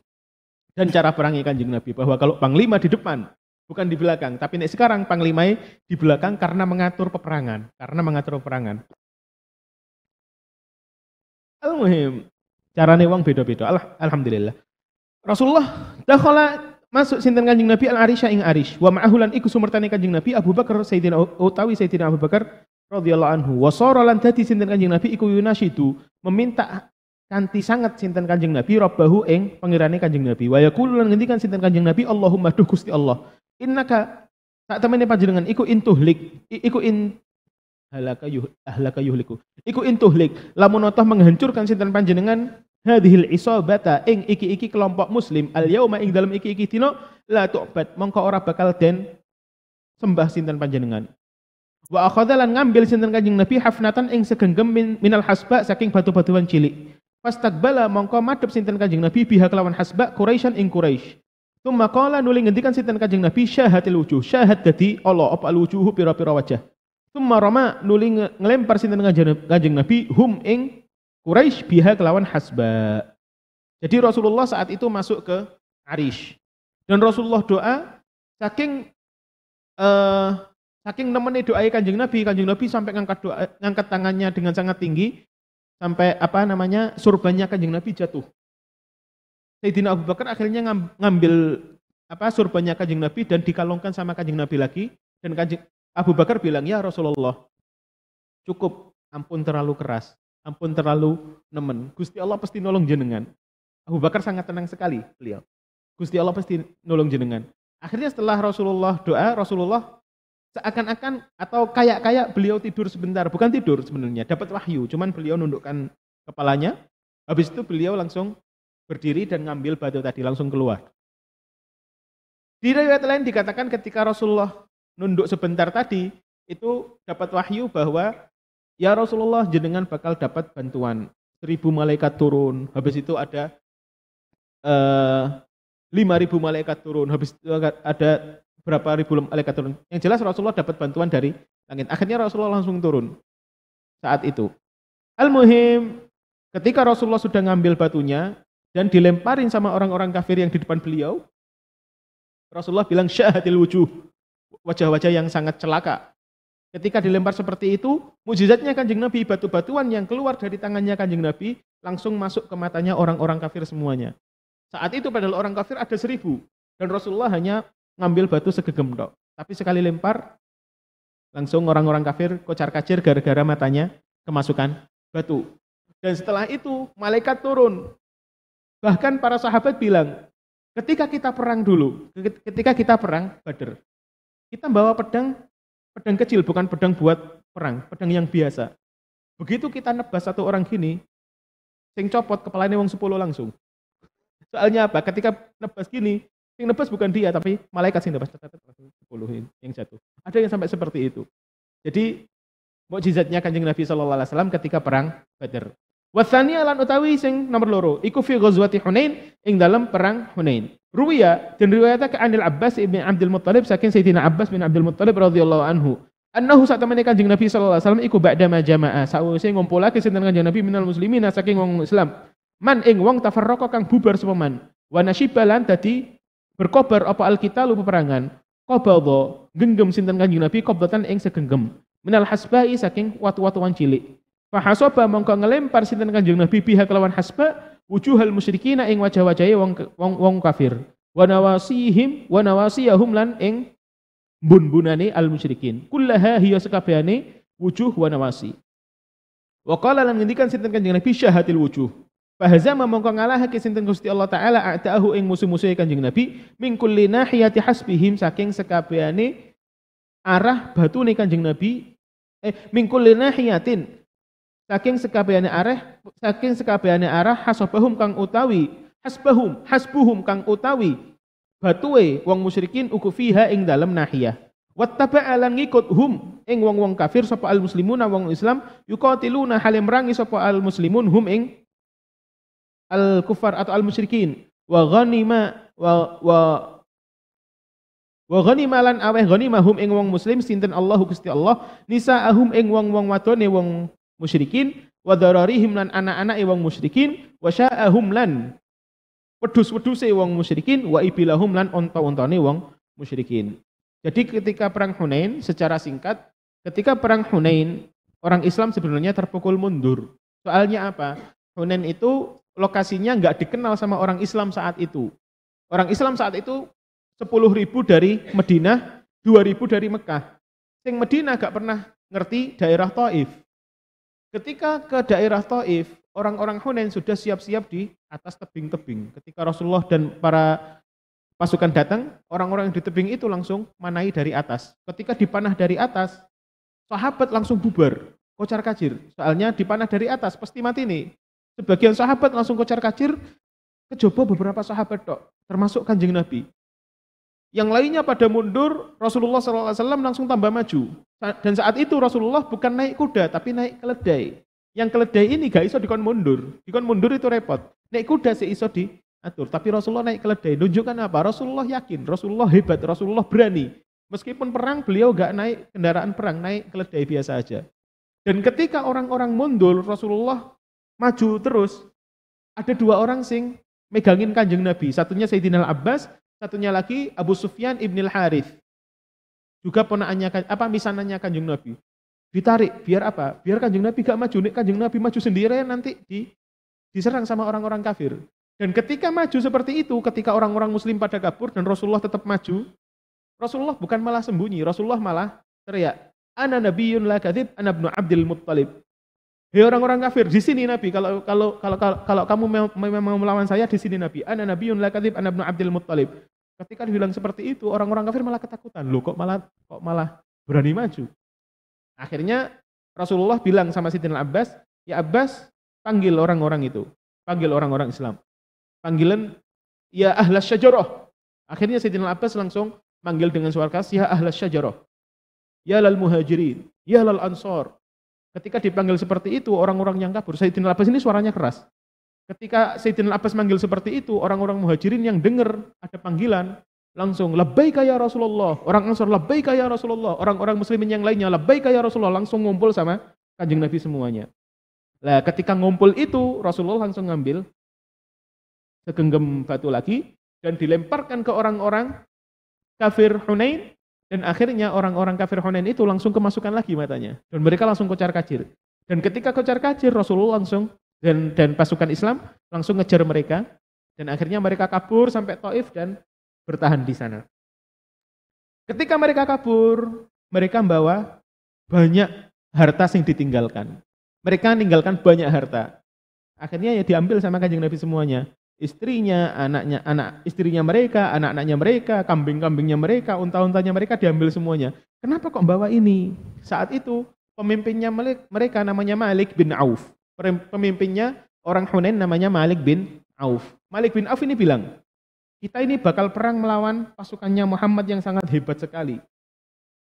[SPEAKER 2] Dan cara perangnya kanjeng Nabi bahwa kalau panglima di depan, bukan di belakang.
[SPEAKER 1] Tapi nek sekarang panglimai e di belakang karena mengatur peperangan, karena mengatur peperangan.
[SPEAKER 2] Al-muhim, carane wong beda-beda. Al alhamdulillah. Rasulullah dakhala masuk sinten Kanjeng Nabi al Arisha ing Arish wa ma'ahulan
[SPEAKER 1] iku sumertane Kanjeng Nabi Abu Bakar Sayyidina utawi Sayyidina Abu Bakar radhiyallahu anhu wa sara lan dadi sinten Kanjeng Nabi iku yunasyidu meminta kanthi sangat sinten Kanjeng Nabi Rabbahu ing pangerane Kanjeng Nabi wa yaqulu lan ngendikan sinten Kanjeng Nabi Allahumma duh Gusti Allah innaka tak temene panjenengan iku intuhlik iku in halaka yuh ahlaka yuhliku iku intuhlik lamun Allah menghancurkan sinten panjenengan hadhil isabata ing iki-iki kelompok muslim al yauma ing dalam iki-iki dino la tu'bad mongko ora bakal den sembah sinten panjenengan wa akhadha lan ngambil sinten kanjeng nabi hafnatan ing segenggem min, minal hasba saking batu-batuan cilik Fastakbala mongko madhep sinten kanjeng Nabi biha kelawan hasba Quraisyan ing Quraisy. Tumma qala nuli ngendikan sinten Kanjeng Nabi syahatil wujuh, syahad dadi Allah apa wujuh pira-pira wajah. Tumma rama nuli ngelempar sinten Kanjeng Nabi hum ing Quraisy biha kelawan hasba. Jadi Rasulullah saat itu masuk ke Arish. Dan Rasulullah doa saking uh, saking nemeni doa Kanjeng Nabi, Kanjeng Nabi sampai ngangkat doa ngangkat tangannya dengan sangat tinggi sampai apa namanya surbannya Kanjeng Nabi jatuh. Sayyidina Abu Bakar akhirnya ngambil apa surbannya kanjeng Nabi dan dikalungkan sama kanjeng Nabi lagi dan kanjeng Abu Bakar bilang ya Rasulullah cukup ampun terlalu keras ampun terlalu nemen Gusti Allah pasti nolong jenengan Abu Bakar sangat tenang sekali beliau Gusti Allah pasti nolong jenengan akhirnya setelah Rasulullah doa Rasulullah seakan-akan atau kayak-kayak beliau tidur sebentar bukan tidur sebenarnya dapat wahyu cuman beliau nundukkan kepalanya habis itu beliau langsung berdiri dan ngambil batu tadi langsung keluar. Di riwayat lain dikatakan ketika Rasulullah nunduk sebentar tadi, itu dapat wahyu bahwa ya Rasulullah jenengan bakal dapat bantuan. Seribu malaikat turun, habis itu ada eh, lima ribu malaikat turun, habis itu ada berapa ribu malaikat turun. Yang jelas Rasulullah dapat bantuan dari langit. Akhirnya Rasulullah langsung turun saat itu. Al-Muhim, ketika Rasulullah sudah ngambil batunya, dan dilemparin sama orang-orang kafir yang di depan beliau. Rasulullah bilang syahadil wujuh, wajah-wajah yang sangat celaka. Ketika dilempar seperti itu, mujizatnya kanjeng Nabi, batu-batuan yang keluar dari tangannya kanjeng Nabi, langsung masuk ke matanya orang-orang kafir semuanya. Saat itu padahal orang kafir ada seribu. Dan Rasulullah hanya ngambil batu segegem dok. Tapi sekali lempar, langsung orang-orang kafir kocar kacir gara-gara matanya kemasukan batu. Dan setelah itu malaikat turun Bahkan para sahabat bilang, ketika kita perang dulu, ketika kita perang Badar, kita bawa pedang, pedang kecil bukan pedang buat perang, pedang yang biasa. Begitu kita nebas satu orang gini, sing copot kepalanya wong sepuluh langsung. Soalnya apa? Ketika nebas gini, sing nebas bukan dia tapi malaikat sing nebas langsung 10 yang jatuh. Ada yang sampai seperti itu. Jadi mukjizatnya Kanjeng Nabi saw alaihi wasallam ketika perang Badar. Wasani alan utawi sing nomor loro iku fi ghazwati Hunain ing dalam perang Hunain. Ruwiya dan ke Anil Abbas ibn Abdul Muttalib saking Sayyidina Abbas bin Abdul Muttalib radhiyallahu anhu. Annahu saat temani kanjeng Nabi sallallahu alaihi wasallam iku ba'da ma jama'a sawise ngumpulake sinten kanjeng Nabi minal muslimin saking wong Islam. Man ing wong tafarraqa kang bubar sapa man. Wa nasibalan dadi berkobar apa lu peperangan. Qabadha genggem sinten kanjeng Nabi qabdatan ing segenggem. Minal hasbai saking watu-watuan cilik. Fahasoba mongko ngelempar sinten Kanjeng Nabi biha kelawan hasba wujuhal musyrikina ing wajah-wajahe wong, wong wong kafir. Wa nawasihim wa nawasiyahum lan ing bun-bunane al musyrikin. Kullaha hiya sakabehane wujuh wa nawasi. Wa qala lan ngendikan sinten Kanjeng Nabi syahatil wujuh. Fahazama mongko ngalahake sinten Gusti Allah taala a'tahu ing musuh-musuhe Kanjeng Nabi min kulli nahiyati hasbihim saking sakabehane arah batune Kanjeng Nabi eh min kulli nahiyatin Saking sekabehane arah, saking sekabehane arah hasbahum kang utawi, hasbahum, hasbuhum kang utawi batuwe wong musyrikin uku fiha ing dalem nahiyah. wattaba alang ngikut hum ing wong-wong kafir sapa al muslimuna wong Islam yuqatiluna halim rangi sapa al muslimun hum ing al kufar atau al musyrikin wa ghanima wa wa Wa ghanima lan aweh ghanimahum ing wong muslim sinten Allahu Gusti Allah ahum ing wong-wong wadone wong musyrikin wa dararihim lan anak anak wong musyrikin wa sya'ahum lan wedhus-wedhuse wong musyrikin wa ibilahum lan onta-ontane wong musyrikin. Jadi ketika perang Hunain secara singkat, ketika perang Hunain orang Islam sebenarnya terpukul mundur. Soalnya apa? Hunain itu lokasinya nggak dikenal sama orang Islam saat itu. Orang Islam saat itu 10.000 dari Madinah, 2.000 dari Mekah. Sing Madinah gak pernah ngerti daerah Taif. Ketika ke daerah Taif, orang-orang Hunain sudah siap-siap di atas tebing-tebing. Ketika Rasulullah dan para pasukan datang, orang-orang yang di tebing itu langsung manai dari atas. Ketika dipanah dari atas, sahabat langsung bubar, kocar kacir. Soalnya dipanah dari atas, pasti mati nih. Sebagian sahabat langsung kocar kacir, kejoba beberapa sahabat dok, termasuk kanjeng Nabi. Yang lainnya pada mundur, Rasulullah SAW langsung tambah maju. Dan saat itu Rasulullah bukan naik kuda, tapi naik keledai. Yang keledai ini gak iso dikon mundur. Dikon mundur itu repot. Naik kuda sih iso atur Tapi Rasulullah naik keledai. Nunjukkan apa? Rasulullah yakin, Rasulullah hebat, Rasulullah berani. Meskipun perang beliau gak naik kendaraan perang, naik keledai biasa aja. Dan ketika orang-orang mundur, Rasulullah maju terus. Ada dua orang sing megangin kanjeng Nabi. Satunya Sayyidina Al-Abbas, satunya lagi Abu Sufyan ibn harith juga pernah nanya apa nanya kanjeng Nabi ditarik biar apa biar kanjeng Nabi gak maju nih kanjeng Nabi maju sendiri nanti di, diserang sama orang-orang kafir dan ketika maju seperti itu ketika orang-orang muslim pada kabur dan Rasulullah tetap maju Rasulullah bukan malah sembunyi Rasulullah malah teriak ana nabiun la kadzib ana ibnu abdil muttalib Hei orang-orang kafir, di sini Nabi. Kalau kalau kalau kalau, kamu memang melawan saya di sini Nabi. Ana nabiyun la kadzib, ana ibnu Abdul muttalib Ketika dibilang seperti itu, orang-orang kafir malah ketakutan. Loh kok malah kok malah berani maju? Akhirnya Rasulullah bilang sama Sidin Abbas, "Ya Abbas, panggil orang-orang itu. Panggil orang-orang Islam." Panggilan ya ahlas syajarah. Akhirnya Sidin Abbas langsung manggil dengan suara keras, "Ya ahlas syajarah." Ya lal muhajirin, ya lal ansor. Ketika dipanggil seperti itu, orang-orang yang kabur, Sayyidina Abbas ini suaranya keras. Ketika Sayyidina Abbas manggil seperti itu, orang-orang muhajirin yang dengar ada panggilan, langsung lebih kaya Rasulullah. Orang Ansar lebih kaya Rasulullah. Orang-orang muslimin yang lainnya lebih kaya Rasulullah langsung ngumpul sama Kanjeng Nabi semuanya. Lah ketika ngumpul itu Rasulullah langsung ngambil segenggam batu lagi dan dilemparkan ke orang-orang kafir Hunain dan akhirnya orang-orang kafir Hunain itu langsung kemasukan lagi matanya dan mereka langsung kocar kacir. Dan ketika kocar kacir Rasulullah langsung dan dan pasukan Islam langsung ngejar mereka dan akhirnya mereka kabur sampai Taif dan bertahan di sana. Ketika mereka kabur, mereka membawa banyak harta yang ditinggalkan. Mereka meninggalkan banyak harta. Akhirnya ya diambil sama kanjeng Nabi semuanya. Istrinya, anaknya, anak istrinya mereka, anak-anaknya mereka, kambing-kambingnya mereka, unta-untanya mereka diambil semuanya. Kenapa kok membawa ini? Saat itu pemimpinnya mereka namanya Malik bin Auf pemimpinnya orang Hunain namanya Malik bin Auf. Malik bin Auf ini bilang, kita ini bakal perang melawan pasukannya Muhammad yang sangat hebat sekali.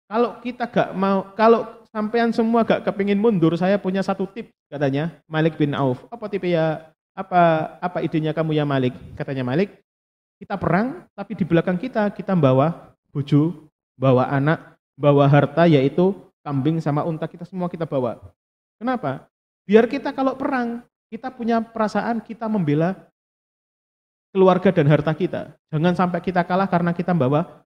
[SPEAKER 1] Kalau kita gak mau, kalau sampean semua gak kepingin mundur, saya punya satu tip katanya Malik bin Auf. Apa tipe ya? Apa apa idenya kamu ya Malik? Katanya Malik, kita perang tapi di belakang kita kita bawa bojo, bawa anak, bawa harta yaitu kambing sama unta kita semua kita bawa. Kenapa? Biar kita kalau perang, kita punya perasaan kita membela keluarga dan harta kita. Jangan sampai kita kalah karena kita membawa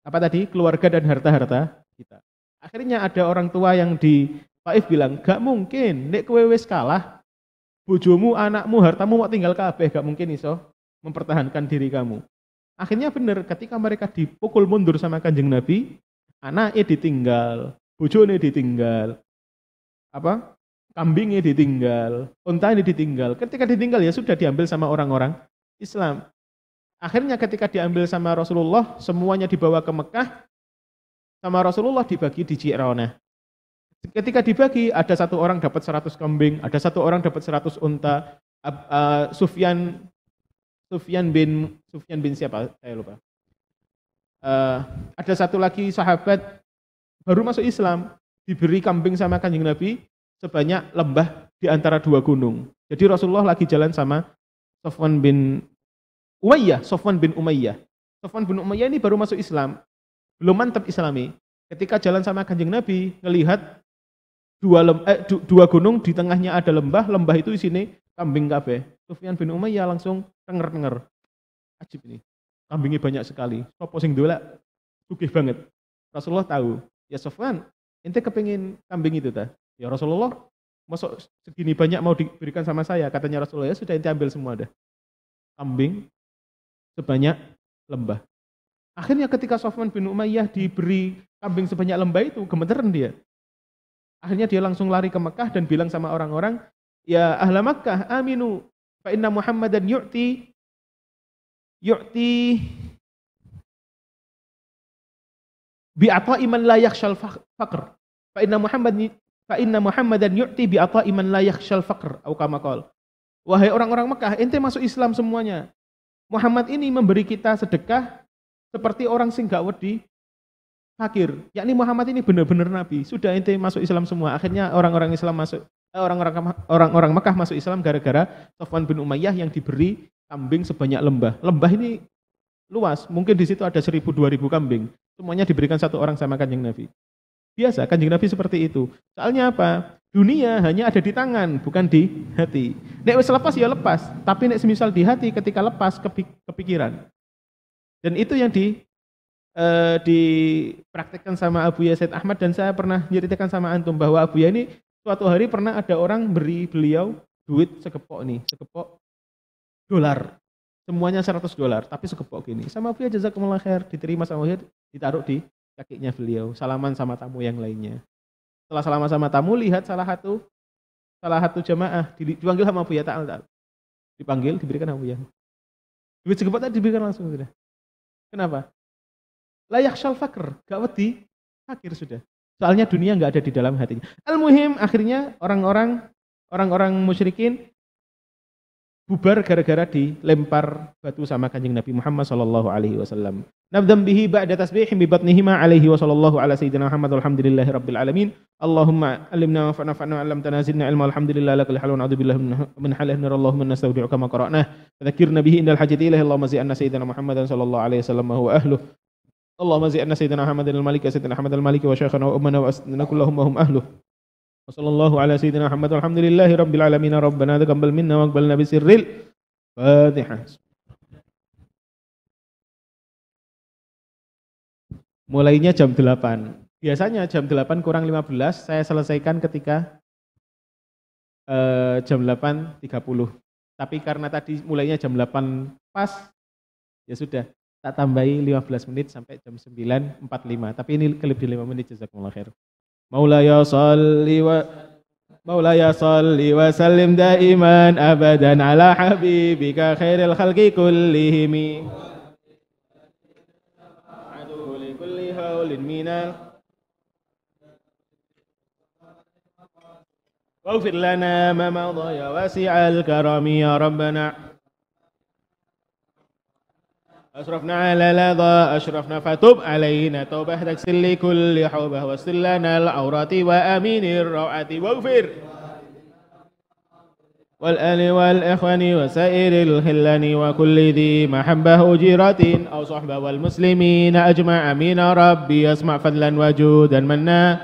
[SPEAKER 1] apa tadi? keluarga dan harta-harta kita. Akhirnya ada orang tua yang di Pak If bilang, "Gak mungkin, nek kowe wis kalah, bojomu, anakmu, hartamu mau tinggal kabeh, gak mungkin iso mempertahankan diri kamu." Akhirnya benar, ketika mereka dipukul mundur sama kanjeng Nabi, anaknya ditinggal, bojone ditinggal, apa kambingnya ditinggal, unta ini ditinggal. Ketika ditinggal ya sudah diambil sama orang-orang Islam. Akhirnya ketika diambil sama Rasulullah, semuanya dibawa ke Mekah, sama Rasulullah dibagi di Jirona. Ketika dibagi, ada satu orang dapat 100 kambing, ada satu orang dapat 100 unta. Eh, Sufyan Sufyan bin Sufyan bin siapa? Saya lupa. Eh, ada satu lagi sahabat baru masuk Islam, diberi kambing sama kanjeng Nabi, sebanyak lembah di antara dua gunung. Jadi Rasulullah lagi jalan sama Sofwan bin Umayyah, Sofwan bin Umayyah. Sofwan bin Umayyah ini baru masuk Islam, belum mantap Islami. Ketika jalan sama kanjeng Nabi, ngelihat dua, eh, dua gunung di tengahnya ada lembah, lembah itu di sini kambing kabeh. Sofwan bin Umayyah langsung denger-denger. Ajib ini. Kambingnya banyak sekali. Sopo sing dola sugih banget. Rasulullah tahu, ya Sofwan, ente kepingin kambing itu ta? Ya Rasulullah, masuk segini banyak mau diberikan sama saya. Katanya Rasulullah, ya sudah inti ambil semua dah. Kambing sebanyak lembah. Akhirnya ketika Sofwan bin Umayyah diberi kambing sebanyak lembah itu, gemeteran dia. Akhirnya dia langsung lari ke Mekah dan bilang sama
[SPEAKER 2] orang-orang, ya ahla Makkah, aminu, fa inna Muhammadan yu'ti, yu'ti bi'ata iman layak syal fakr. Fa inna Muhammad fa inna Muhammadan yu'ti bi ata'i
[SPEAKER 1] man la yakhshal faqr au kama Wahai orang-orang Mekah, ente masuk Islam semuanya. Muhammad ini memberi kita sedekah seperti orang sing gak wedi fakir. Yakni Muhammad ini benar-benar nabi. Sudah ente masuk Islam semua. Akhirnya orang-orang Islam masuk eh, orang-orang orang-orang Mekah masuk Islam gara-gara Sofwan bin Umayyah yang diberi kambing sebanyak lembah. Lembah ini luas, mungkin di situ ada 1000 2000 kambing. Semuanya diberikan satu orang sama Kanjeng Nabi. Biasa, kanjeng Nabi seperti itu. Soalnya apa? Dunia hanya ada di tangan, bukan di hati. Nek wis lepas ya lepas, tapi nek semisal di hati ketika lepas kepikiran. Dan itu yang di eh, dipraktekkan sama Abu Yazid Ahmad dan saya pernah nyeritakan sama antum bahwa Abu Yazid ini suatu hari pernah ada orang beri beliau duit sekepok nih, sekepok dolar. Semuanya 100 dolar, tapi sekepok gini. Sama Abu Yazid jazakumullah khair, diterima sama Abu ya, ditaruh di kakinya beliau, salaman sama tamu yang lainnya. Setelah salaman sama tamu, lihat salah satu
[SPEAKER 2] salah satu jamaah dipanggil sama Buya Ta'al. Ta dipanggil, diberikan sama Buya. Duit cepat tadi diberikan langsung sudah. Kenapa? Layak syal fakir, gak wedi, fakir sudah. Soalnya dunia nggak ada di dalam hatinya.
[SPEAKER 1] Al-muhim akhirnya orang-orang orang-orang musyrikin bubar gara-gara dilempar batu sama kanjeng Nabi Muhammad sallallahu alaihi wasallam. Nabdam bihi ba'da tasbihim bi batnihima alaihi wa sallallahu ala sayyidina Muhammad walhamdulillahi rabbil alamin. Allahumma alimna wa fa'na fa'na 'allamtana zidna ilma alhamdulillah lakal halu wa billahi min halih nar Allahumma nastaudi'uka ma qara'nah. Fadhakkirna bihi indal hajati ilahi Allahumma zi'anna sayyidina Muhammadan sallallahu alaihi wasallam wa ahluhu. Allahumma zi'anna sayyidina Muhammadan al-malik sayyidina Muhammad al-malik wa shaykhana wa ummana wa asnana kullahum wa hum ahluhu. وصلى الله على سيدنا محمد والحمد
[SPEAKER 2] لله رب العالمين ربنا تقبل منا واقبلنا بسر الفاتحة Mulainya jam 8. Biasanya jam 8 kurang 15 saya selesaikan ketika
[SPEAKER 1] eh, jam 8.30. Tapi karena tadi mulainya jam 8 pas ya sudah tak tambahi 15 menit sampai jam 9.45. Tapi ini lebih 5 menit jazakumullah khair. مولاي صل و مولاي صل وسلم دائما أبدا على حبيبك خير الخلق كلهم لكل هول من واغفر لنا ما مضى يا واسع الكرم يا ربنا أشرفنا على لظى أشرفنا فتب علينا توبة تكسر لكل حوبة واستر لنا العورات وأمين الروعة واغفر والآل والإخوان وسائر الخلان وكل ذي محبة أجيرة أو صحبة والمسلمين أجمع أمين ربي أسمع فضلا وجودا منا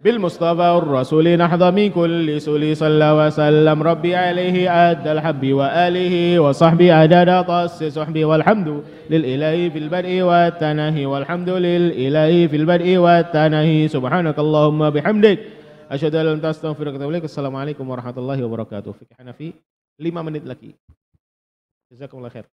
[SPEAKER 1] بالمصطفى الرسول من كل سلي صلى وسلم ربي عليه أدى الحب وآله وصحبي أدد طس صحبي والحمد للإله في البدء والتنهي والحمد للإله في البدء والتنهي سبحانك اللهم بحمدك أشهد أن لم تستغفرك وتوليك
[SPEAKER 2] السلام عليكم ورحمة الله وبركاته فيك حنفي لما منت لك جزاكم الله خير